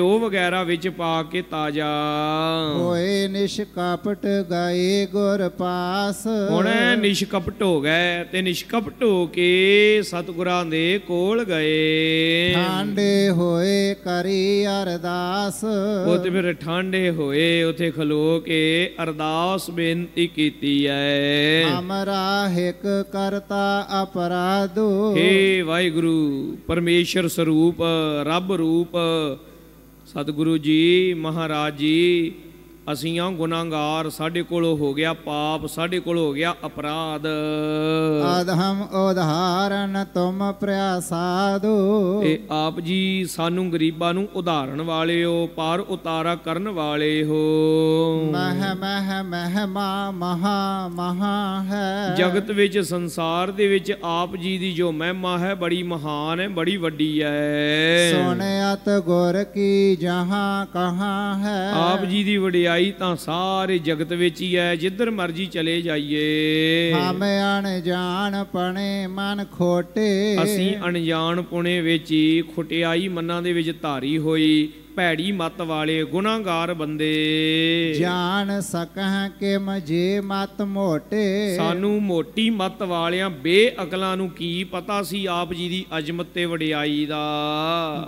ਉਹ ਵਗੈਰਾ ਵਿੱਚ ਪਾ ਕੇ ਤਾਜਾ ਹੋਏ ਨਿਸ਼ਕਪਟ ਗਏ ਗੁਰ ਪਾਸ ਹੁਣ ਨਿਸ਼ਕਪਟ ਹੋ ਗਏ ਤੇ ਨਿਸ਼ਕਪਟ ਹੋ ਕੇ ਸਤਗੁਰਾਂ ਦੇ ਕੋਲ ਗਏ ਠਾਂਡੇ ਹੋਏ ਕਰੀ ਅਰਦਾਸ ਉਹ ਤੇ ਫਿਰ ਠਾਂਡੇ ਹੋਏ ਉਥੇ ਖਲੋ ਕੇ ਅਰਦਾਸ ਬੇਨਤੀ ਕੀਤੀ ਐ ਅਮਰਾ ਹਿਕ ਕਰਤਾ ਅਪਰਾਧੋ ਏ ਵਾਹਿਗੁਰੂ ਪਰਮੇਸ਼ਰ ਸਰੂਪ ਰੱਬ ਰੂਪ ਸਤਿਗੁਰੂ ਜੀ ਮਹਾਰਾਜ ਜੀ ਅਸੀਂ ਆ ਗੁਨਾਹਗਾਰ ਸਾਡੇ ਕੋਲ ਹੋ ਗਿਆ ਪਾਪ ਸਾਡੇ ਕੋਲ ਹੋ ਗਿਆ ਅਪਰਾਧ ਆਦਹਮ ਉਧਾਰਨ ਤੁਮ ਪ੍ਰਿਆ ਸਾਧੂ ਇਹ ਆਪ ਜੀ ਸਾਨੂੰ ਗਰੀਬਾਂ ਨੂੰ ਉਧਾਰਨ ਵਾਲਿਓ ਪਾਰ ਉਤਾਰਾ ਕਰਨ ਵਾਲੇ ਹੋ ਮਹ ਮਹ ਮਹਿਮਾ ਮਹਾ ਮਹਾ ਹੈ ਜਗਤ ਵਿੱਚ ਸੰਸਾਰ ਦੇ ਵਿੱਚ ਆਪ ਜੀ ਦੀ ਜੋ ਮਹਿਮਾ ਹੈ ਬੜੀ ਮਹਾਨ ਹੈ ਬੜੀ ਵੱਡੀ ਹੈ ਸੁਣ ਅਤ ਗੁਰ ਕੀ ਜਹਾਂ ਕਹਾ ਹੈ ਆਪ ਜੀ ਦੀ ਵਡਿਆਈ ਆਈ ਤਾਂ ਸਾਰੇ ਜਗਤ ਵਿੱਚ ਹੀ ਹੈ ਜਿੱਧਰ ਮਰਜੀ ਚਲੇ ਜਾਈਏ ਹਮ ਅਣਜਾਣ ਪਣੇ ਮਨ ਖੋਟੇ ਅਸੀਂ ਅਣਜਾਣ ਪੁਣੇ ਵਿੱਚ ਹੀ ਖੁਟਿਆਈ ਮਨਾਂ ਦੇ ਵਿੱਚ ਧਾਰੀ ਹੋਈ ਭੈੜੀ ਮਤ ਵਾਲੇ ਗੁਨਾਹਗਾਰ ਬੰਦੇ ਜਾਣ ਸਕਹ ਕਿ ਮਜੇ ਮਤ ਮੋਟੇ ਸਾਨੂੰ ਮੋਟੀ ਮਤ ਵਾਲਿਆਂ ਬੇਅਕਲਾਂ ਨੂੰ ਕੀ ਪਤਾ ਸੀ ਆਪ ਜੀ ਦੀ ਅਜ਼ਮਤ ਤੇ ਵਡਿਆਈ ਦਾ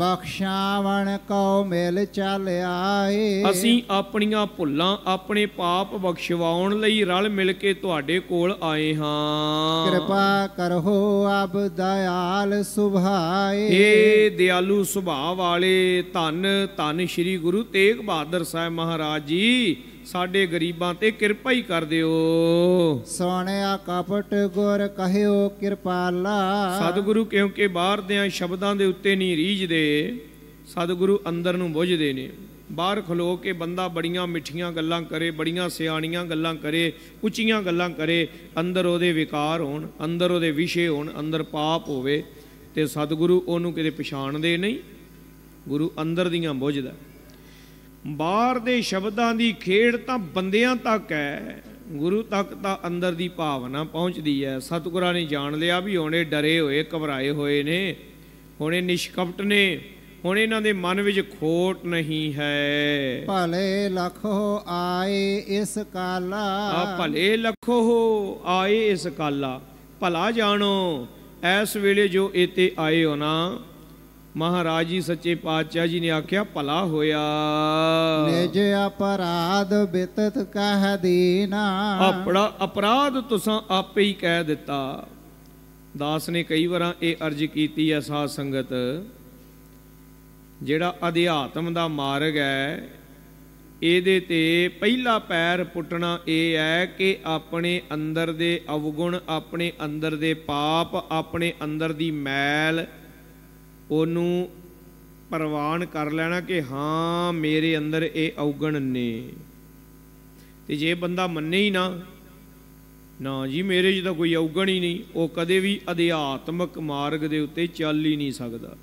ਬਖਸ਼ਾਵਣ ਕਉ ਮਿਲ ਚੱਲ ਆਏ ਅਸੀਂ ਆਪਣੀਆਂ ਭੁੱਲਾਂ ਆਪਣੇ ਪਾਪ ਬਖਸ਼ਵਾਉਣ ਲਈ ਰਲ ਮਿਲ ਕੇ ਤੁਹਾਡੇ ਕੋਲ ਆਏ ਹਾਂ ਕਿਰਪਾ ਕਰੋ ਆਪ ਦਇਆਲ ਸੁਭਾਏ ਏ ਦਿਆਲੂ ਸੁਭਾਅ ਵਾਲੇ ਧੰਨ ਧੰਨ ਸ਼੍ਰੀ ਗੁਰੂ ਤੇਗ ਬਹਾਦਰ ਸਾਹਿਬ ਮਹਾਰਾਜ ਜੀ ਸਾਡੇ ਗਰੀਬਾਂ ਤੇ ਕਿਰਪਾ ਹੀ ਕਰ ਦਿਓ ਸੋਹਣਿਆ ਕਪਟ ਗੁਰ ਕਹਿਓ ਕਿਰਪਾਲਾ ਸਤਿਗੁਰੂ ਕਿਉਂਕਿ ਬਾਹਰ ਦਿਆਂ ਸ਼ਬਦਾਂ ਦੇ ਉੱਤੇ ਨਹੀਂ ਰੀਝਦੇ ਸਤਿਗੁਰੂ ਅੰਦਰ ਨੂੰ ਬੁੱਝਦੇ ਨੇ ਬਾਹਰ ਖਲੋ ਕੇ ਬੰਦਾ ਬੜੀਆਂ ਮਿੱਠੀਆਂ ਗੱਲਾਂ ਕਰੇ ਬੜੀਆਂ ਸਿਆਣੀਆਂ ਗੱਲਾਂ ਕਰੇ ਉੱਚੀਆਂ ਗੱਲਾਂ ਕਰੇ ਅੰਦਰ ਉਹਦੇ ਵਿਕਾਰ ਹੋਣ ਅੰਦਰ ਉਹਦੇ ਵਿਸ਼ੇ ਹੋਣ ਅੰਦਰ ਪਾਪ ਹੋਵੇ ਤੇ ਸਤਿਗੁਰੂ ਉਹਨੂੰ ਕਿਤੇ ਪਛਾਣਦੇ ਨਹੀਂ ਗੁਰੂ ਅੰਦਰ ਦੀਆਂ ਬੁੱਝਦਾ ਬਾਹਰ ਦੇ ਸ਼ਬਦਾਂ ਦੀ ਖੇਡ ਤਾਂ ਬੰਦਿਆਂ ਤੱਕ ਹੈ ਗੁਰੂ ਤੱਕ ਤਾਂ ਅੰਦਰ ਦੀ ਭਾਵਨਾ ਪਹੁੰਚਦੀ ਹੈ ਸਤਿਗੁਰਾਂ ਨੇ ਜਾਣ ਲਿਆ ਵੀ ਹੁਣੇ ਡਰੇ ਹੋਏ ਘਬਰਾਏ ਹੋਏ ਨੇ ਹੁਣੇ ਨਿਸ਼ਕਪਟ ਨੇ ਹੁਣ ਇਹਨਾਂ ਦੇ ਮਨ ਵਿੱਚ ਖੋਟ ਨਹੀਂ ਹੈ ਭਲੇ ਲਖੋ ਆਏ ਇਸ ਕਾਲਾ ਆ ਭਲੇ ਲਖੋ ਆਏ ਇਸ ਕਾਲਾ ਭਲਾ ਜਾਣੋ ਐਸ ਵੇਲੇ ਜੋ ਇਤੇ ਆਏ ਹੋ ਨਾ ਮਹਾਰਾਜ ਜੀ ਸੱਚੇ ਪਾਤਸ਼ਾਹ ਜੀ ਨੇ ਆਖਿਆ ਭਲਾ ਹੋਇਆ ਨਿਜ ਅਪਰਾਧ ਬਿਤਤ ਕਹ ਦੀਨਾ ਆਪਣਾ ਅਪਰਾਧ ਤੁਸਾਂ ਆਪੇ ਹੀ ਕਹਿ ਦਿੱਤਾ ਦਾਸ ਨੇ ਕਈ ਵਾਰਾਂ ਇਹ ਅਰਜ ਕੀਤੀ ਹੈ ਸਾਧ ਸੰਗਤ ਜਿਹੜਾ ਅਧਿਆਤਮ ਦਾ ਮਾਰਗ ਹੈ ਇਹਦੇ ਤੇ ਪਹਿਲਾ ਪੈਰ ਪੁੱਟਣਾ ਇਹ ਹੈ ਕਿ ਆਪਣੇ ਅੰਦਰ ਦੇ ਅਵਗੁਣ ਆਪਣੇ ਅੰਦਰ ਦੇ ਪਾਪ ਆਪਣੇ ਅੰਦਰ ਦੀ ਮੈਲ ਉਹਨੂੰ ਪ੍ਰਵਾਨ ਕਰ ਲੈਣਾ ਕਿ ਹਾਂ ਮੇਰੇ ਅੰਦਰ ਇਹ ਔਗਣ ਨੇ ਤੇ ਜੇ ਬੰਦਾ ਮੰਨੇ ਹੀ ਨਾ ਨਾ ਜੀ ਮੇਰੇ 'ਚ ਤਾਂ ਕੋਈ ਔਗਣ ਹੀ ਨਹੀਂ ਉਹ ਕਦੇ ਵੀ ਅਧਿਆਤਮਕ ਮਾਰਗ ਦੇ ਉੱਤੇ ਚੱਲ ਹੀ ਨਹੀਂ ਸਕਦਾ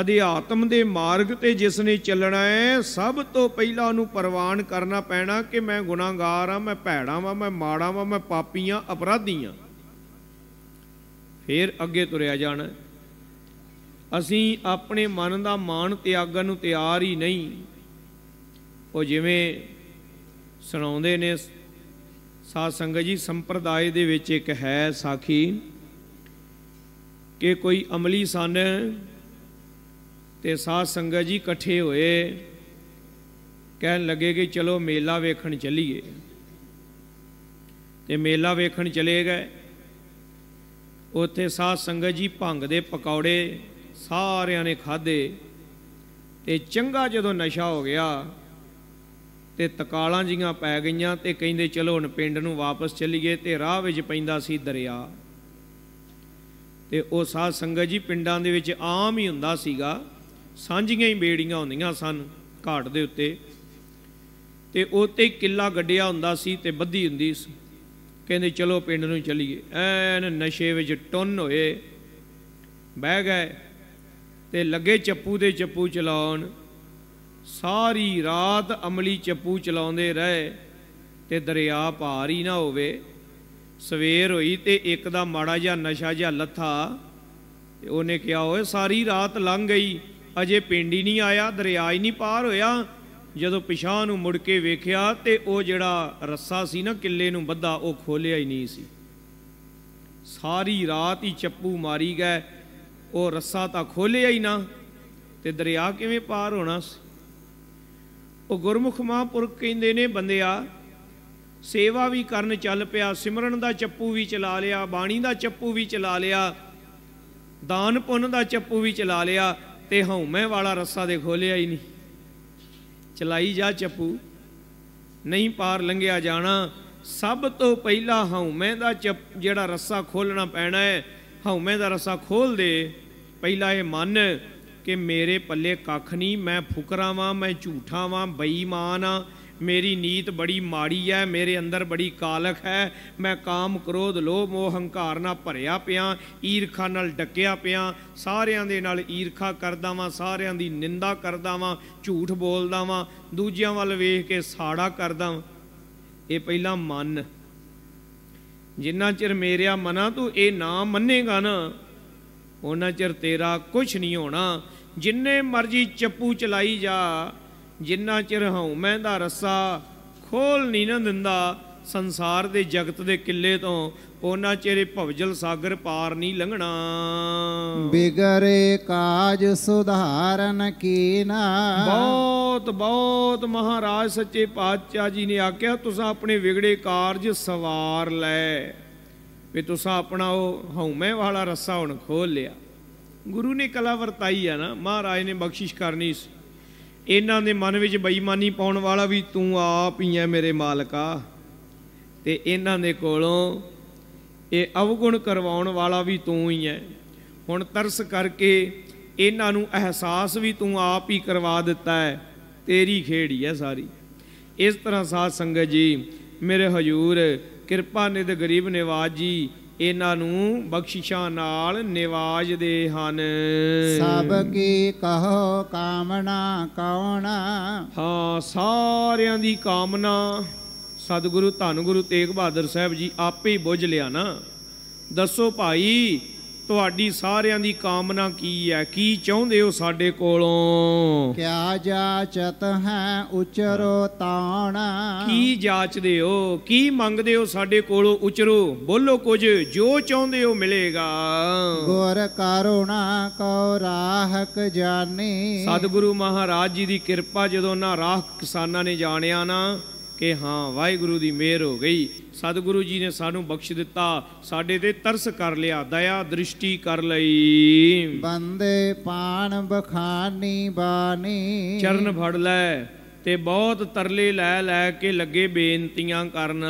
ਅਧਿਆਤਮ ਦੇ ਮਾਰਗ ਤੇ ਜਿਸ ਨੇ ਚੱਲਣਾ ਹੈ ਸਭ ਤੋਂ ਪਹਿਲਾਂ ਉਹਨੂੰ ਪ੍ਰਵਾਨ ਕਰਨਾ ਪੈਣਾ ਕਿ ਮੈਂ ਗੁਨਾਹਗਾਰ ਆ ਮੈਂ ਭੈੜਾ ਵਾਂ ਮੈਂ ਮਾੜਾ ਵਾਂ ਮੈਂ ਪਾਪੀ ਆ ਅਪਰਾਧੀ ਆ ਫਿਰ ਅੱਗੇ ਤੁਰਿਆ ਜਾਣਾ ਅਸੀਂ ਆਪਣੇ ਮਨ ਦਾ ਮਾਨ ਤਿਆਗਣ ਨੂੰ ਤਿਆਰ ਹੀ ਨਹੀਂ ਉਹ ਜਿਵੇਂ ਸੁਣਾਉਂਦੇ ਨੇ ਸਾਧ ਸੰਗਤ ਜੀ ਸੰਪਰਦਾਇ ਦੇ ਵਿੱਚ ਇੱਕ ਹੈ ਸਾਖੀ ਕਿ ਕੋਈ ਅਮਲੀ ਸਨ ਤੇ ਸਾਧ ਸੰਗਤ ਜੀ ਇਕੱਠੇ ਹੋਏ ਕਹਿਣ ਲੱਗੇ ਕਿ ਚਲੋ ਮੇਲਾ ਵੇਖਣ ਚੱਲੀਏ ਤੇ ਮੇਲਾ ਵੇਖਣ ਚਲੇ ਗਏ ਉੱਥੇ ਸਾਧ ਸੰਗਤ ਜੀ ਭੰਗ ਦੇ ਪਕੌੜੇ ਸਾਰਿਆਂ ਨੇ ਖਾਦੇ ਤੇ ਚੰਗਾ ਜਦੋਂ ਨਸ਼ਾ ਹੋ ਗਿਆ ਤੇ ਤਕਾਲਾਂ ਜੀਆਂ ਪੈ ਗਈਆਂ ਤੇ ਕਹਿੰਦੇ ਚਲੋ ਹੁਣ ਪਿੰਡ ਨੂੰ ਵਾਪਸ ਚਲੀਏ ਤੇ ਰਾਹ ਵਿੱਚ ਪੈਂਦਾ ਸੀ ਦਰਿਆ ਤੇ ਉਹ ਸਾਧ ਸੰਗਤ ਜੀ ਪਿੰਡਾਂ ਦੇ ਵਿੱਚ ਆਮ ਹੀ ਹੁੰਦਾ ਸੀਗਾ ਸਾਂਝੀਆਂ ਹੀ ਬੇੜੀਆਂ ਹੁੰਦੀਆਂ ਸਨ ਘਾਟ ਦੇ ਉੱਤੇ ਤੇ ਉੱਤੇ ਕਿੱਲਾ ਗੱਡਿਆ ਹੁੰਦਾ ਸੀ ਤੇ ਬੱਧੀ ਹੁੰਦੀ ਸੀ ਕਹਿੰਦੇ ਚਲੋ ਪਿੰਡ ਨੂੰ ਚਲੀਏ ਐਨ ਨਸ਼ੇ ਵਿੱਚ ਟੁੰਨ ਹੋਏ ਬਹਿ ਗਏ ਤੇ ਲੱਗੇ ਚੱਪੂ ਦੇ ਚੱਪੂ ਚਲਾਉਣ ਸਾਰੀ ਰਾਤ ਅਮਲੀ ਚੱਪੂ ਚਲਾਉਂਦੇ ਰਹੇ ਤੇ ਦਰਿਆ ਪਾਰ ਹੀ ਨਾ ਹੋਵੇ ਸਵੇਰ ਹੋਈ ਤੇ ਇੱਕ ਦਾ ਮਾੜਾ ਜਿਹਾ ਨਸ਼ਾ ਜਿਹਾ ਲੱਥਾ ਤੇ ਉਹਨੇ ਕਿਹਾ ਓਏ ਸਾਰੀ ਰਾਤ ਲੰਘ ਗਈ ਅਜੇ ਪਿੰਡ ਹੀ ਨਹੀਂ ਆਇਆ ਦਰਿਆ ਹੀ ਨਹੀਂ ਪਾਰ ਹੋਇਆ ਜਦੋਂ ਪਿਛਾਹ ਨੂੰ ਮੁੜ ਕੇ ਵੇਖਿਆ ਤੇ ਉਹ ਜਿਹੜਾ ਰੱਸਾ ਸੀ ਨਾ ਕਿੱਲੇ ਨੂੰ ਬੱਧਾ ਉਹ ਖੋਲਿਆ ਹੀ ਨਹੀਂ ਸੀ ਸਾਰੀ ਰਾਤ ਹੀ ਚੱਪੂ ਮਾਰੀ ਗਏ ਉਹ ਰੱਸਾ ਤਾਂ ਖੋਲਿਆ ਹੀ ਨਾ ਤੇ ਦਰਿਆ ਕਿਵੇਂ ਪਾਰ ਹੋਣਾ ਸੀ ਉਹ ਗੁਰਮੁਖ ਮਹਾਂਪੁਰਖ ਕਹਿੰਦੇ ਨੇ ਬੰਦਿਆ ਸੇਵਾ ਵੀ ਕਰਨ ਚੱਲ ਪਿਆ ਸਿਮਰਨ ਦਾ ਚੱਪੂ ਵੀ ਚਲਾ ਲਿਆ ਬਾਣੀ ਦਾ ਚੱਪੂ ਵੀ ਚਲਾ ਲਿਆ ਦਾਨ ਪੁੰਨ ਦਾ ਚੱਪੂ ਵੀ ਚਲਾ ਲਿਆ ਤੇ ਹਉਮੈ ਵਾਲਾ ਰੱਸਾ ਦੇ ਖੋਲਿਆ ਹੀ ਨਹੀਂ ਚਲਾਈ ਜਾ ਚੱਪੂ ਨਹੀਂ ਪਾਰ ਲੰਘਿਆ ਜਾਣਾ ਸਭ ਤੋਂ ਪਹਿਲਾਂ ਹਉਮੈ ਦਾ ਜਿਹੜਾ ਰੱਸਾ ਖੋਲਣਾ ਪੈਣਾ ਹੈ ਹਉਮੈ ਦਾ ਰੱਸਾ ਖੋਲ ਦੇ ਪਹਿਲਾ ਇਹ ਮੰਨ ਕਿ ਮੇਰੇ ਪੱਲੇ ਕੱਖ ਨਹੀਂ ਮੈਂ ਫੁਕਰਾ ਵਾਂ ਮੈਂ ਝੂਠਾ ਵਾਂ ਬੇਈਮਾਨ ਆ ਮੇਰੀ ਨੀਤ ਬੜੀ ਮਾੜੀ ਐ ਮੇਰੇ ਅੰਦਰ ਬੜੀ ਕਾਲਖ ਹੈ ਮੈਂ ਕਾਮ ਕ੍ਰੋਧ ਲੋਭ ਮੋਹ ਹੰਕਾਰ ਨਾਲ ਭਰਿਆ ਪਿਆ ਈਰਖਾ ਨਾਲ ਡੱਕਿਆ ਪਿਆ ਸਾਰਿਆਂ ਦੇ ਨਾਲ ਈਰਖਾ ਕਰਦਾ ਵਾਂ ਸਾਰਿਆਂ ਦੀ ਨਿੰਦਾ ਕਰਦਾ ਵਾਂ ਝੂਠ ਬੋਲਦਾ ਵਾਂ ਦੂਜਿਆਂ ਵੱਲ ਵੇਖ ਕੇ ਸਾੜਾ ਕਰਦਾ ਵਾਂ ਇਹ ਪਹਿਲਾ ਮਨ ਜਿੰਨਾ ਚਿਰ ਮੇਰਿਆ ਮਨਾ ਤੂੰ ਇਹ ਨਾ ਮੰਨੇਗਾ ਨਾ ਉਹਨਾਂ ਚਿਰ ਤੇਰਾ ਕੁਝ ਨਹੀਂ ਹੋਣਾ ਜਿੰਨੇ ਮਰਜੀ ਚੱਪੂ ਚਲਾਈ ਜਾ ਜਿੰਨਾ ਚਿਰ ਮੈਂ ਦਾ ਰੱਸਾ ਖੋਲ ਨਹੀਂ ਨਾ ਦਿੰਦਾ ਸੰਸਾਰ ਦੇ ਜਗਤ ਦੇ ਕਿੱਲੇ ਤੋਂ ਉਹਨਾਂ ਚਿਰ ਭਵਜਲ ਸਾਗਰ ਪਾਰ ਨਹੀਂ ਲੰਘਣਾ ਬਿਗਰੇ ਕਾਜ ਸੁਧਾਰਨ ਕੀਨਾ ਬਹੁਤ ਬਹੁਤ ਮਹਾਰਾਜ ਸੱਚੇ ਪਾਤਸ਼ਾਹ ਜੀ ਨੇ ਆਖਿਆ ਤੁਸੀਂ ਆਪਣੇ ਵਿਗੜੇ ਕਾਰਜ ਸਵਾਰ ਲੈ ਵੀ ਤੁਸੀਂ ਆਪਣਾ ਉਹ ਹਉਮੈ ਵਾਲਾ ਰੱਸਾ ਹੁਣ ਖੋਲ ਲਿਆ ਗੁਰੂ ਨੇ ਕਲਾ ਵਰਤਾਈ ਆ ਨਾ ਮਹਾਰਾਜ ਨੇ ਬਖਸ਼ਿਸ਼ ਕਰਨੀ ਸੀ ਇਹਨਾਂ ਦੇ ਮਨ ਵਿੱਚ ਬੇਈਮਾਨੀ ਪਾਉਣ ਵਾਲਾ ਵੀ ਤੂੰ ਆਪ ਹੀ ਐ ਮੇਰੇ ਮਾਲਕਾ ਤੇ ਇਹਨਾਂ ਦੇ ਕੋਲੋਂ ਇਹ ਅਵਗੁਣ ਕਰਵਾਉਣ ਵਾਲਾ ਵੀ ਤੂੰ ਹੀ ਐ ਹੁਣ ਤਰਸ ਕਰਕੇ ਇਹਨਾਂ ਨੂੰ ਅਹਿਸਾਸ ਵੀ ਤੂੰ ਆਪ ਹੀ ਕਰਵਾ ਦਿੱਤਾ ਹੈ ਤੇਰੀ ਖੇੜੀ ਐ ਸਾਰੀ ਇਸ ਤਰ੍ਹਾਂ ਸਾਧ ਸੰਗਤ ਜੀ ਮੇਰੇ ਹਜੂਰ ਕਿਰਪਾ ਨਿਦ ਗਰੀਬ ਨਿਵਾਜੀ ਇਹਨਾਂ ਨੂੰ ਬਖਸ਼ਿਸ਼ਾਂ ਨਾਲ ਨਿਵਾਜ ਦੇ ਹਨ ਸਭ ਕੀ ਕਹੋ ਕਾਮਨਾ ਕੌਣਾ ਹਾਂ ਸਾਰਿਆਂ ਦੀ ਕਾਮਨਾ ਸਤਿਗੁਰੂ ਧੰਨ ਗੁਰੂ ਤੇਗ ਬਹਾਦਰ ਸਾਹਿਬ ਜੀ ਆਪੇ ਹੀ ਬੁੱਝ ਲਿਆ ਨਾ ਦੱਸੋ ਭਾਈ ਤੁਹਾਡੀ ਸਾਰਿਆਂ ਦੀ ਕਾਮਨਾ ਕੀ ਹੈ ਕੀ ਚਾਹੁੰਦੇ ਹੋ ਸਾਡੇ ਕੋਲੋਂ ਕਿਆ ਜਾਚਤ ਹੈ ਉਚਰੋ ਤਾਣਾ ਕੀ ਜਾਚਦੇ ਹੋ ਕੀ ਮੰਗਦੇ ਹੋ ਸਾਡੇ ਕੋਲੋਂ ਉਚਰੋ ਬੋਲੋ ਕੁਝ ਜੋ ਚਾਹੁੰਦੇ ਹੋ ਮਿਲੇਗਾ ਗੁਰ ਕਰੁਣਾ ਕੋ ਰਾਹਕ ਜਾਣੇ ਸਤਿਗੁਰੂ ਮਹਾਰਾਜ ਜੀ ਦੀ ਕਿਰਪਾ ਜਦੋਂ ਨਾ ਰਾਹ ਕਿਸਾਨਾਂ ਨੇ ਜਾਣਿਆ ਨਾ ਕਿ ਹਾਂ ਵਾਹਿਗੁਰੂ ਦੀ ਮਿਹਰ ਹੋ ਗਈ ਸਤਿਗੁਰੂ ਜੀ ਨੇ ਸਾਨੂੰ ਬਖਸ਼ ਦਿੱਤਾ ਸਾਡੇ ਤੇ ਤਰਸ ਕਰ ਲਿਆ ਦਇਆ ਦ੍ਰਿਸ਼ਟੀ ਕਰ ਲਈ ਬੰਦੇ ਪਾਣ ਬਖਾਨੀ ਬਾਣੀ ਚਰਨ ਫੜ ਲੈ ਤੇ ਬਹੁਤ ਤਰਲੇ ਲੈ ਲੈ ਕੇ ਲੱਗੇ ਬੇਨਤੀਆਂ ਕਰਨ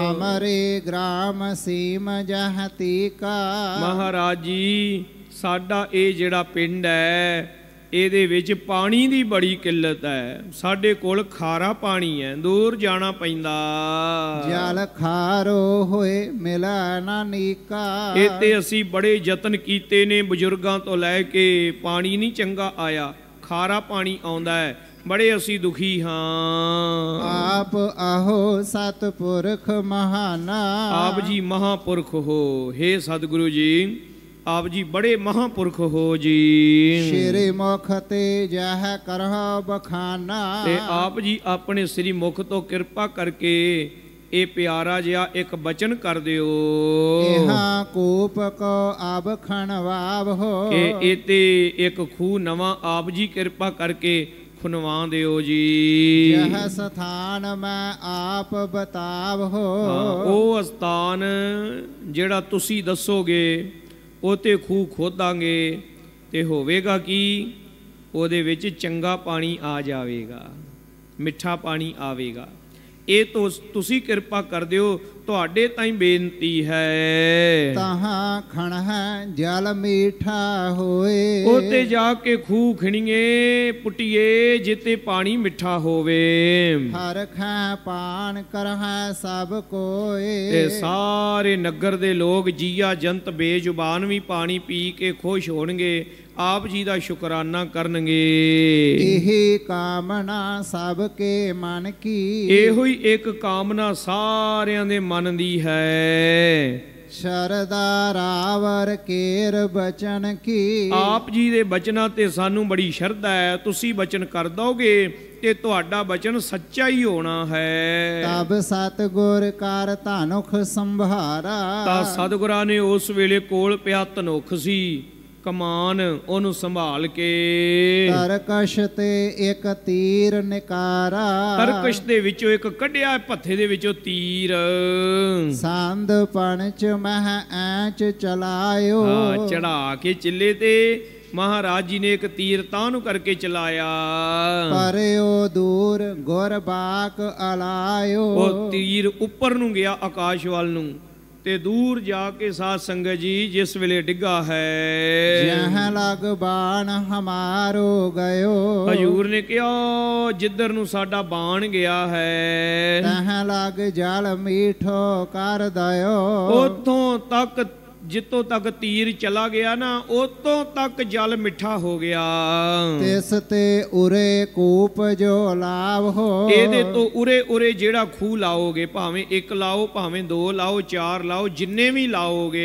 ਹਮਾਰੇ ਗ੍ਰਾਮ ਸੀਮ ਜਹਤੀ ਕਾ ਮਹਾਰਾਜ ਜੀ ਸਾਡਾ ਇਹ ਜਿਹੜਾ ਪਿੰਡ ਹੈ ਇਹਦੇ ਵਿੱਚ ਪਾਣੀ ਦੀ ਬੜੀ ਕਿੱਲਤ ਹੈ ਸਾਡੇ ਕੋਲ ਖਾਰਾ ਪਾਣੀ ਹੈ ਦੂਰ ਜਾਣਾ ਪੈਂਦਾ ਜਲ ਖਾਰੋ ਹੋਏ ਮਿਲਾ ਨਾ ਨੀਕਾ ਇਤੇ ਅਸੀਂ ਬੜੇ ਯਤਨ ਕੀਤੇ ਨੇ ਬਜ਼ੁਰਗਾਂ ਤੋਂ ਲੈ ਕੇ ਪਾਣੀ ਨਹੀਂ ਚੰਗਾ ਆਇਆ ਖਾਰਾ ਪਾਣੀ ਆਉਂਦਾ ਹੈ ਬੜੇ ਅਸੀਂ ਦੁਖੀ ਹਾਂ ਆਪ ਆਹੋ ਸਤਪੁਰਖ ਮਹਾਨਾ ਆਪ ਜੀ ਮਹਾਪੁਰਖ ਹੋ ਹੇ ਸਤਿਗੁਰੂ ਜੀ ਆਪ ਜੀ ਬੜੇ ਮਹਾਪੁਰਖ ਹੋ ਜੀ ਸ਼ੇਰੇ ਮੁਖ ਤੇ ਜਹ ਕਰਹ ਬਖਾਨਾ ਤੇ ਆਪ ਜੀ ਆਪਣੇ ਸ੍ਰੀ ਮੁਖ ਤੋਂ ਕਿਰਪਾ ਕਰਕੇ ਇਹ ਪਿਆਰਾ ਜਿਹਾ ਇੱਕ ਬਚਨ ਕਰ ਦਿਓ ਇਹਾਂ ਕੋਪ ਕੋ ਆਬ ਖਣਵਾਬ ਹੋ ਕਿ ਇਤੇ ਇੱਕ ਖੂ ਨਵਾਂ ਆਪ ਜੀ ਕਿਰਪਾ ਕਰਕੇ ਖੁਨਵਾ ਦਿਓ ਜੀ ਇਹ ਸਥਾਨ ਮੈਂ ਆਪ ਬਤਾਵ ਹੋ ਉਹ ਸਥਾਨ ਜਿਹੜਾ ਤੁਸੀਂ ਦੱਸੋਗੇ ਉਹ ਤੇ ਖੂਹ ਖੋਦਾਂਗੇ ਤੇ ਹੋਵੇਗਾ ਕੀ ਉਹਦੇ ਵਿੱਚ ਚੰਗਾ ਪਾਣੀ ਆ ਜਾਵੇਗਾ ਮਿੱਠਾ ਪਾਣੀ ਆਵੇਗਾ ਇਹ ਤੋਂ ਤੁਸੀਂ ਕਿਰਪਾ ਕਰ ਦਿਓ ਤੁਹਾਡੇ ਤਾਈਂ ਬੇਨਤੀ ਹੈ ਤਹਾਂ ਖਣ ਹੈ ਜਲ ਮੀਠਾ ਹੋਏ ਉੱਤੇ ਜਾ ਕੇ ਖੂ ਖਣੀਏ ਪੁੱਟੀਏ ਜਿੱਤੇ ਪਾਣੀ ਮਿੱਠਾ ਹੋਵੇ ਹਰ ਖਾ ਪਾਨ ਹੈ ਸਭ ਕੋਏ ਤੇ ਸਾਰੇ ਨਗਰ ਦੇ ਲੋਕ ਜੀਆ ਜੰਤ ਬੇਜ਼ੁਬਾਨ ਵੀ ਪਾਣੀ ਪੀ ਕੇ ਖੁਸ਼ ਹੋਣਗੇ ਆਪ ਜੀ ਦਾ ਸ਼ੁਕਰਾਨਾ ਕਰਨਗੇ ਇਹ ਕਾਮਨਾ ਸਭ ਕੇ ਮਨ ਕੀ ਇਹੋ ਹੀ ਇੱਕ ਕਾਮਨਾ ਸਾਰਿਆਂ ਦੇ ਮਨ ਦੀ ਹੈ ਸ਼ਰਦਾ ਰਾਵਰ ਕੇਰ ਬਚਨ ਕੀ ਆਪ ਜੀ ਦੇ ਬਚਨਾਂ ਤੇ ਸਾਨੂੰ ਬੜੀ ਸ਼ਰਧਾ ਹੈ ਤੁਸੀਂ ਬਚਨ ਕਰ ਦੋਗੇ ਤੇ ਤੁਹਾਡਾ ਬਚਨ ਸੱਚਾ ਹੀ ਹੋਣਾ ਹੈ ਤਬ ਸਤਗੁਰ ਕਰ ਧਨੁਖ ਸੰਭਾਰਾ ਤਾਂ ਸਤਗੁਰਾਂ ਨੇ ਉਸ ਵੇਲੇ ਕੋਲ ਪਿਆ ਧਨੁਖ ਸੀ ਕਮਾਨ ਉਹਨੂੰ ਸੰਭਾਲ ਕੇ ਤਰਕਸ਼ ਤੇ ਇੱਕ ਤੀਰ ਨਿਕਾਰਾ ਤਰਕਸ਼ ਦੇ ਵਿੱਚੋਂ ਇੱਕ ਕੱਢਿਆ ਭੱਥੇ ਦੇ ਵਿੱਚੋਂ ਤੀਰ ਸੰਦ ਪਣਚ ਮਹ ਐਂਚ ਚਲਾਇਓ ਹਾਂ ਚੜਾ ਕੇ ਚਿੱਲੇ ਤੇ ਮਹਾਰਾਜ ਜੀ ਨੇ ਇੱਕ ਤੀਰ ਤਾਂ ਨੂੰ ਕਰਕੇ ਚਲਾਇਆ ਪਰ ਉਹ ਦੂਰ ਗੁਰਬਾਕ ਅਲਾਇਓ ਉਹ ਤੀਰ ਉੱਪਰ ਨੂੰ ਗਿਆ ਆਕਾਸ਼ ਵੱਲ ਨੂੰ ਤੇ ਦੂਰ ਜਾ ਕੇ ਸਾਧ ਸੰਗਤ ਜੀ ਜਿਸ ਵੇਲੇ ਡਿੱਗਾ ਹੈ ਜਹ ਲਗ ਬਾਣ ਹਮਾਰੋ ਗਇਓ ਹਜੂਰ ਨੇ ਕਿਹਾ ਜਿੱਧਰ ਨੂੰ ਸਾਡਾ ਬਾਣ ਗਿਆ ਹੈ ਤਹ ਲਗ ਜਲ ਮੀਠੋ ਕਰ ਦਇਓ ਉਥੋਂ ਤੱਕ ਜਿੱਤੋਂ ਤੱਕ ਤੀਰ ਚਲਾ ਗਿਆ ਨਾ ਉਤੋਂ ਤੱਕ ਜਲ ਮਿੱਠਾ ਹੋ ਗਿਆ ਤਿਸ ਤੇ ਉਰੇ ਕੂਪ ਜੋ ਲਾਵ ਹੋ ਇਹਦੇ ਤੋਂ ਉਰੇ ਉਰੇ ਜਿਹੜਾ ਖੂ ਲਾਓਗੇ ਭਾਵੇਂ ਇੱਕ ਲਾਓ ਭਾਵੇਂ ਦੋ ਲਾਓ ਚਾਰ ਲਾਓ ਜਿੰਨੇ ਵੀ ਲਾਓਗੇ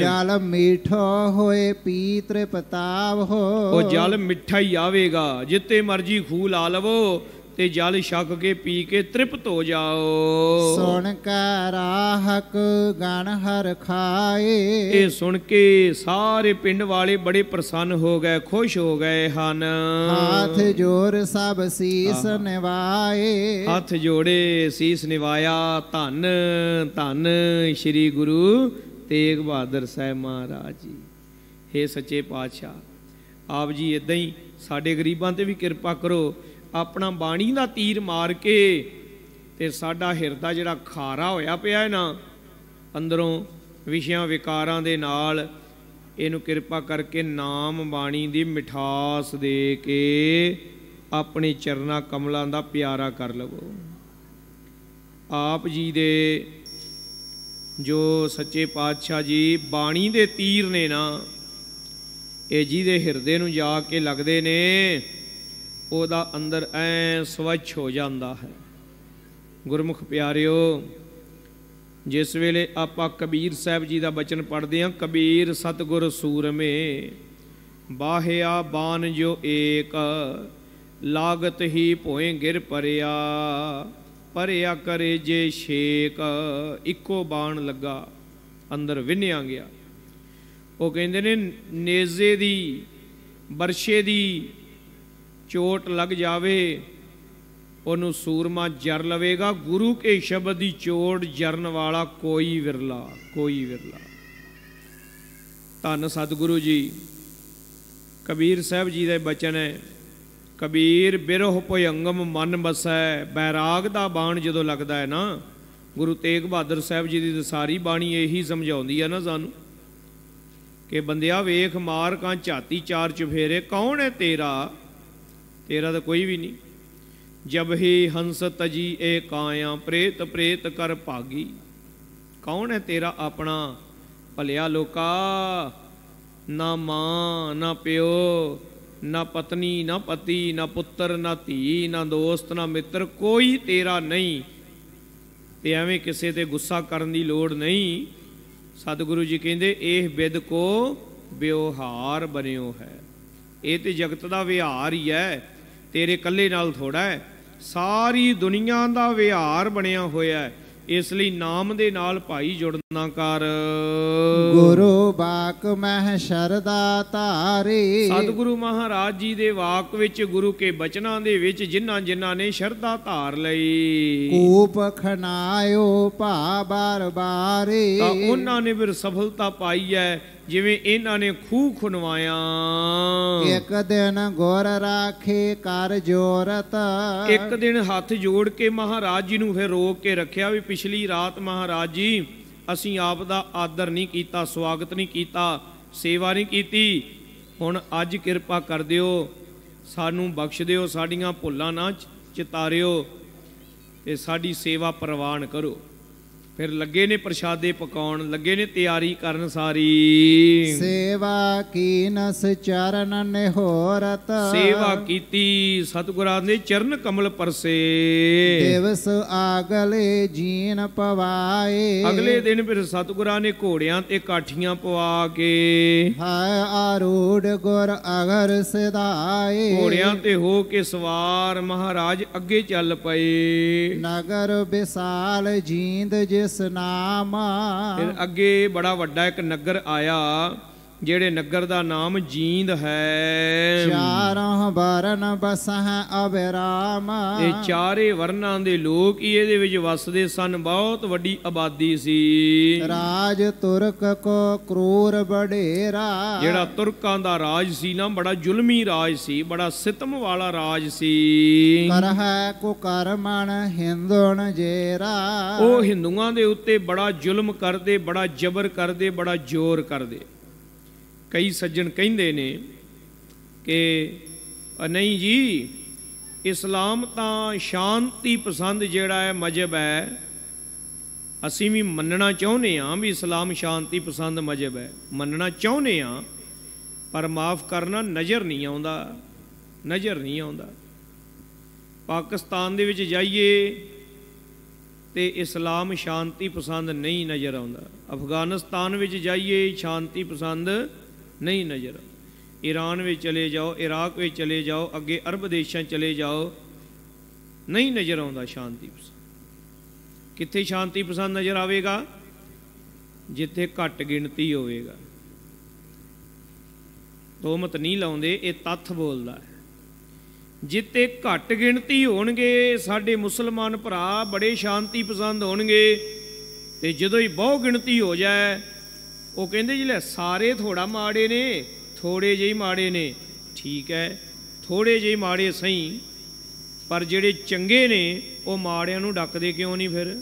ਜਲ ਮਿੱਠਾ ਹੋਏ ਪੀ ਤ੍ਰਿਪਤਾਵ ਹੋ ਉਹ ਜਲ ਮਿੱਠਾ ਹੀ ਆਵੇਗਾ ਜਿੱਤੇ ਮਰਜੀ ਖੂ ਲਾ ਲਵੋ ਤੇ ਜਲ ਛਕ ਕੇ ਪੀ ਕੇ ਤ੍ਰਿਪਤ ਹੋ ਜਾਓ ਸੁਣ ਕੇ ਰਾਹਕ ਗਣ ਹਰ ਖਾਏ ਇਹ ਸੁਣ ਕੇ ਸਾਰੇ ਪਿੰਡ ਵਾਲੇ ਬੜੇ ਪ੍ਰਸੰਨ ਹੋ ਗਏ ਖੁਸ਼ ਹੋ ਗਏ ਹਨ ਹੱਥ ਜੋੜ ਸਭ ਸੀਸ ਨਿਵਾਏ ਹੱਥ ਜੋੜੇ ਸੀਸ ਨਿਵਾਇਆ ਧੰਨ ਧੰਨ ਸ੍ਰੀ ਗੁਰੂ ਤੇਗ ਬਹਾਦਰ ਸਾਹਿਬ ਮਹਾਰਾਜ ਜੀ ਏ ਸੱਚੇ ਪਾਤਸ਼ਾਹ ਆਪ ਜੀ ਇਦਾਂ ਹੀ ਸਾਡੇ ਗਰੀਬਾਂ ਤੇ ਵੀ ਕਿਰਪਾ ਕਰੋ ਆਪਣਾ ਬਾਣੀ ਦਾ ਤੀਰ ਮਾਰ ਕੇ ਤੇ ਸਾਡਾ ਹਿਰਦਾ ਜਿਹੜਾ ਖਾਰਾ ਹੋਇਆ ਪਿਆ ਹੈ ਨਾ ਅੰਦਰੋਂ ਵਿਸ਼ਿਆਂ ਵਿਕਾਰਾਂ ਦੇ ਨਾਲ ਇਹਨੂੰ ਕਿਰਪਾ ਕਰਕੇ ਨਾਮ ਬਾਣੀ ਦੀ ਮਿਠਾਸ ਦੇ ਕੇ ਆਪਣੇ ਚਰਨਾ ਕਮਲਾਂ ਦਾ ਪਿਆਰਾ ਕਰ ਲਵੋ ਆਪ ਜੀ ਦੇ ਜੋ ਸੱਚੇ ਪਾਤਸ਼ਾਹ ਜੀ ਬਾਣੀ ਦੇ ਤੀਰ ਨੇ ਨਾ ਇਹ ਜਿਹਦੇ ਹਿਰਦੇ ਨੂੰ ਜਾ ਕੇ ਲੱਗਦੇ ਨੇ ਉਹਦਾ ਅੰਦਰ ਐ ਸਵੱਛ ਹੋ ਜਾਂਦਾ ਹੈ ਗੁਰਮੁਖ ਪਿਆਰਿਓ ਜਿਸ ਵੇਲੇ ਆਪਾਂ ਕਬੀਰ ਸਾਹਿਬ ਜੀ ਦਾ ਬਚਨ ਪੜ੍ਹਦੇ ਹਾਂ ਕਬੀਰ ਸਤਗੁਰ ਸੂਰਮੇ ਬਾਹਿਆ ਬਾਨ ਜੋ ਏਕ ਲਾਗਤ ਹੀ ਭੋਏ ਗਿਰ ਪਰਿਆ ਪਰਿਆ ਕਰੇ ਜੇ ਛੇਕ ਇੱਕੋ ਬਾਣ ਲੱਗਾ ਅੰਦਰ ਵਿੰਨਿਆ ਗਿਆ ਉਹ ਕਹਿੰਦੇ ਨੇ ਨੇਜ਼ੇ ਦੀ ਬਰਸ਼ੇ ਦੀ ਚੋਟ ਲੱਗ ਜਾਵੇ ਉਹਨੂੰ ਸੂਰਮਾ ਜਰ ਲਵੇਗਾ ਗੁਰੂ ਕੇ ਸ਼ਬਦ ਦੀ ਚੋਟ ਜਰਨ ਵਾਲਾ ਕੋਈ ਵਿਰਲਾ ਕੋਈ ਵਿਰਲਾ ਧੰਨ ਸਤਿਗੁਰੂ ਜੀ ਕਬੀਰ ਸਾਹਿਬ ਜੀ ਦੇ ਬਚਨ ਹੈ ਕਬੀਰ ਬਿਰਹ ਭਯੰਗਮ ਮਨ ਬਸੈ ਬੈਰਾਗ ਦਾ ਬਾਣ ਜਦੋਂ ਲੱਗਦਾ ਹੈ ਨਾ ਗੁਰੂ ਤੇਗ ਬਹਾਦਰ ਸਾਹਿਬ ਜੀ ਦੀ ਸਾਰੀ ਬਾਣੀ ਇਹੀ ਸਮਝਾਉਂਦੀ ਹੈ ਨਾ ਸਾਨੂੰ ਕਿ ਬੰਦਿਆ ਵੇਖ ਮਾਰ ਕਾਂ ਝਾਤੀ ਚਾਰ ਚਫੇਰੇ ਕੌਣ ਹੈ ਤੇਰਾ ਤੇਰਾ ਤਾਂ ਕੋਈ ਵੀ ਨਹੀਂ ਜਬ ਹੀ ਹੰਸ ਤਜੀ ਏ ਕਾਇਆ ਪ੍ਰੇਤ ਪ੍ਰੇਤ ਕਰ ਭਾਗੀ ਕੌਣ ਹੈ ਤੇਰਾ ਆਪਣਾ ਭਲਿਆ ਲੋਕਾ ਨਾ ਮਾਂ ਨਾ ਪਿਓ ਨਾ ਪਤਨੀ ਨਾ ਪਤੀ ਨਾ ਪੁੱਤਰ ਨਾ ਧੀ ਨਾ ਦੋਸਤ ਨਾ ਮਿੱਤਰ ਕੋਈ ਤੇਰਾ ਨਹੀਂ ਤੇ ਐਵੇਂ ਕਿਸੇ ਤੇ ਗੁੱਸਾ ਕਰਨ ਦੀ ਲੋੜ ਨਹੀਂ ਸਤਿਗੁਰੂ ਜੀ ਕਹਿੰਦੇ ਇਹ ਵਿਦ ਕੋ ਵਿਵਹਾਰ ਬਣਿਓ ਹੈ ਇਹ ਤੇ ਜਗਤ ਦਾ ਵਿਹਾਰ ਹੀ ਹੈ ਤੇਰੇ ਇਕੱਲੇ ਨਾਲ ਥੋੜਾ ਹੈ ਸਾਰੀ ਦੁਨੀਆ ਦਾ ਵਿਹਾਰ ਬਣਿਆ ਹੋਇਆ ਹੈ ਇਸ ਲਈ ਨਾਮ ਦੇ ਨਾਲ ਭਾਈ ਜੁੜਨਾ ਕਰ ਗੁਰੂ ਬਾਕ ਮਹਿ ਸ਼ਰਦਾ ਧਾਰੇ ਸਤਿਗੁਰੂ ਮਹਾਰਾਜ ਜੀ ਦੇ ਵਾਕ ਵਿੱਚ ਗੁਰੂ ਕੇ ਬਚਨਾਂ ਦੇ ਵਿੱਚ ਜਿਨ੍ਹਾਂ ਜਿਨ੍ਹਾਂ ਨੇ ਸ਼ਰਦਾ ਧਾਰ ਲਈ ਕੂਪ ਖਨਾਇਓ ਭਾ ਬਾਰ ਬਾਰੇ ਤਾਂ ਉਹਨਾਂ ਨੇ ਫਿਰ ਸਫਲਤਾ ਪਾਈ ਹੈ ਜਿਵੇਂ ਇਹਨਾਂ ਨੇ ਖੂ ਖੁਨਵਾਇਆ ਇੱਕ ਦਿਨ ਗੋਰ ਰਾਖੇ ਕਰ ਜੋਰਤ ਇੱਕ ਦਿਨ ਹੱਥ ਜੋੜ ਕੇ ਮਹਾਰਾਜ ਜੀ ਨੂੰ ਫਿਰ ਰੋਕ ਕੇ ਰੱਖਿਆ ਵੀ ਪਿਛਲੀ ਰਾਤ ਮਹਾਰਾਜ ਜੀ ਅਸੀਂ ਆਪ ਦਾ ਆਦਰ ਨਹੀਂ ਕੀਤਾ ਸਵਾਗਤ ਨਹੀਂ ਕੀਤਾ ਸੇਵਾ ਨਹੀਂ ਕੀਤੀ ਹੁਣ ਅੱਜ ਕਿਰਪਾ ਕਰ ਦਿਓ ਸਾਨੂੰ ਬਖਸ਼ ਦਿਓ ਸਾਡੀਆਂ ਭੁੱਲਾਂ ਨਾ ਚਿਤਾਰਿਓ ਤੇ ਸਾਡੀ ਸੇਵਾ ਪ੍ਰਵਾਨ ਕਰੋ ਫਿਰ ਲੱਗੇ ਨੇ ਪ੍ਰਸ਼ਾਦੇ ਪਕਾਉਣ ਲੱਗੇ ਨੇ ਤਿਆਰੀ ਕਰਨ ਸਾਰੀ ਸੇਵਾ ਕੀ ਨਸ ਚਰਨ ਨਿਹੋਰਤ ਸੇਵਾ ਕੀਤੀ ਸਤਿਗੁਰਾਂ ਦੇ ਚਰਨ ਕਮਲ ਪਰਸੇ ਦਿਵਸ ਆਗਲੇ ਜੀਨ ਪਵਾਏ ਅਗਲੇ ਦਿਨ ਫਿਰ ਸਤਿਗੁਰਾਂ ਨੇ ਘੋੜਿਆਂ ਤੇ ਕਾਠੀਆਂ ਪਵਾ ਕੇ ਹੈ ਆਰੂੜ ਗੁਰ ਅਗਰ ਸਦਾਏ ਘੋੜਿਆਂ ਤੇ ਹੋ ਕੇ ਸਵਾਰ ਮਹਾਰਾਜ ਅੱਗੇ ਚੱਲ ਪਏ ਨਗਰ ਵਿਸਾਲ ਜੀਂਦ ਜਿ ਜਿਸ ਨਾਮ ਫਿਰ ਅੱਗੇ ਬੜਾ ਵੱਡਾ ਇੱਕ ਨਗਰ ਆਇਆ ਜਿਹੜੇ ਨਗਰ ਦਾ ਨਾਮ ਜੀਂਦ ਹੈ ਚਾਰਾਂ ਵਰਨ ਹੈ ਅਬਰਾਮ ਇਹ ਚਾਰੇ ਵਰਨਾਂ ਦੇ ਲੋਕ ਹੀ ਇਹਦੇ ਵਿੱਚ ਵਸਦੇ ਸਨ ਬਹੁਤ ਵੱਡੀ ਆਬਾਦੀ ਸੀ ਰਾਜ ਤੁਰਕ ਕੋ ਕਰੋਰ ਬੜੇਰਾ ਜਿਹੜਾ ਤੁਰਕਾਂ ਦਾ ਰਾਜ ਸੀ ਨਾ ਬੜਾ ਜ਼ੁਲਮੀ ਰਾਜ ਸੀ ਬੜਾ ਸਿਤਮ ਵਾਲਾ ਰਾਜ ਸੀ ਹੈ ਕੋ ਕਰਮਣ ਹਿੰਦੁਣ ਜੇਰਾ ਉਹ ਹਿੰਦੂਆਂ ਦੇ ਉੱਤੇ ਬੜਾ ਜ਼ੁਲਮ ਕਰਦੇ ਬੜਾ ਜ਼ਬਰ ਕਰਦੇ ਬੜਾ ਜ਼ੋਰ ਕਰਦੇ ਕਈ ਸੱਜਣ ਕਹਿੰਦੇ ਨੇ ਕਿ ਨਹੀਂ ਜੀ ਇਸਲਾਮ ਤਾਂ ਸ਼ਾਂਤੀ ਪਸੰਦ ਜਿਹੜਾ ਹੈ ਮਜਬ ਹੈ ਅਸੀਂ ਵੀ ਮੰਨਣਾ ਚਾਹੁੰਦੇ ਹਾਂ ਵੀ ਇਸਲਾਮ ਸ਼ਾਂਤੀ ਪਸੰਦ ਮਜਬ ਹੈ ਮੰਨਣਾ ਚਾਹੁੰਦੇ ਹਾਂ ਪਰ ਮਾਫ ਕਰਨਾ ਨਜ਼ਰ ਨਹੀਂ ਆਉਂਦਾ ਨਜ਼ਰ ਨਹੀਂ ਆਉਂਦਾ ਪਾਕਿਸਤਾਨ ਦੇ ਵਿੱਚ ਜਾਈਏ ਤੇ ਇਸਲਾਮ ਸ਼ਾਂਤੀ ਪਸੰਦ ਨਹੀਂ ਨਜ਼ਰ ਆਉਂਦਾ ਅਫਗਾਨਿਸਤਾਨ ਵਿੱਚ ਜਾਈਏ ਸ਼ਾਂਤੀ ਪਸੰਦ ਨਹੀਂ ਨਜ਼ਰ ਈਰਾਨ ਵਿੱਚ ਚਲੇ ਜਾਓ ਇਰਾਕ ਵਿੱਚ ਚਲੇ ਜਾਓ ਅੱਗੇ ਅਰਬ ਦੇਸ਼ਾਂ ਚਲੇ ਜਾਓ ਨਹੀਂ ਨਜ਼ਰ ਆਉਂਦਾ ਸ਼ਾਂਤੀ ਪਸੰਦ ਕਿੱਥੇ ਸ਼ਾਂਤੀ ਪਸੰਦ ਨਜ਼ਰ ਆਵੇਗਾ ਜਿੱਥੇ ਘੱਟ ਗਿਣਤੀ ਹੋਵੇਗਾ ਤੋਮਤ ਨਹੀਂ ਲਾਉਂਦੇ ਇਹ ਤੱਥ ਬੋਲਦਾ ਹੈ ਜਿੱਤੇ ਘੱਟ ਗਿਣਤੀ ਹੋਣਗੇ ਸਾਡੇ ਮੁਸਲਮਾਨ ਭਰਾ ਬੜੇ ਸ਼ਾਂਤੀ ਪਸੰਦ ਹੋਣਗੇ ਤੇ ਜਦੋਂ ਹੀ ਬਹੁ ਗਿਣਤੀ ਹੋ ਜਾਏ ਉਹ ਕਹਿੰਦੇ ਜੀ ਲੈ ਸਾਰੇ ਥੋੜਾ ਮਾੜੇ ਨੇ ਥੋੜੇ ਜਿਹੀ ਮਾੜੇ ਨੇ ਠੀਕ ਹੈ ਥੋੜੇ ਜਿਹੀ ਮਾੜੇ ਸਹੀ ਪਰ ਜਿਹੜੇ ਚੰਗੇ ਨੇ ਉਹ ਮਾੜਿਆਂ ਨੂੰ ਡੱਕਦੇ ਕਿਉਂ ਨਹੀਂ ਫਿਰ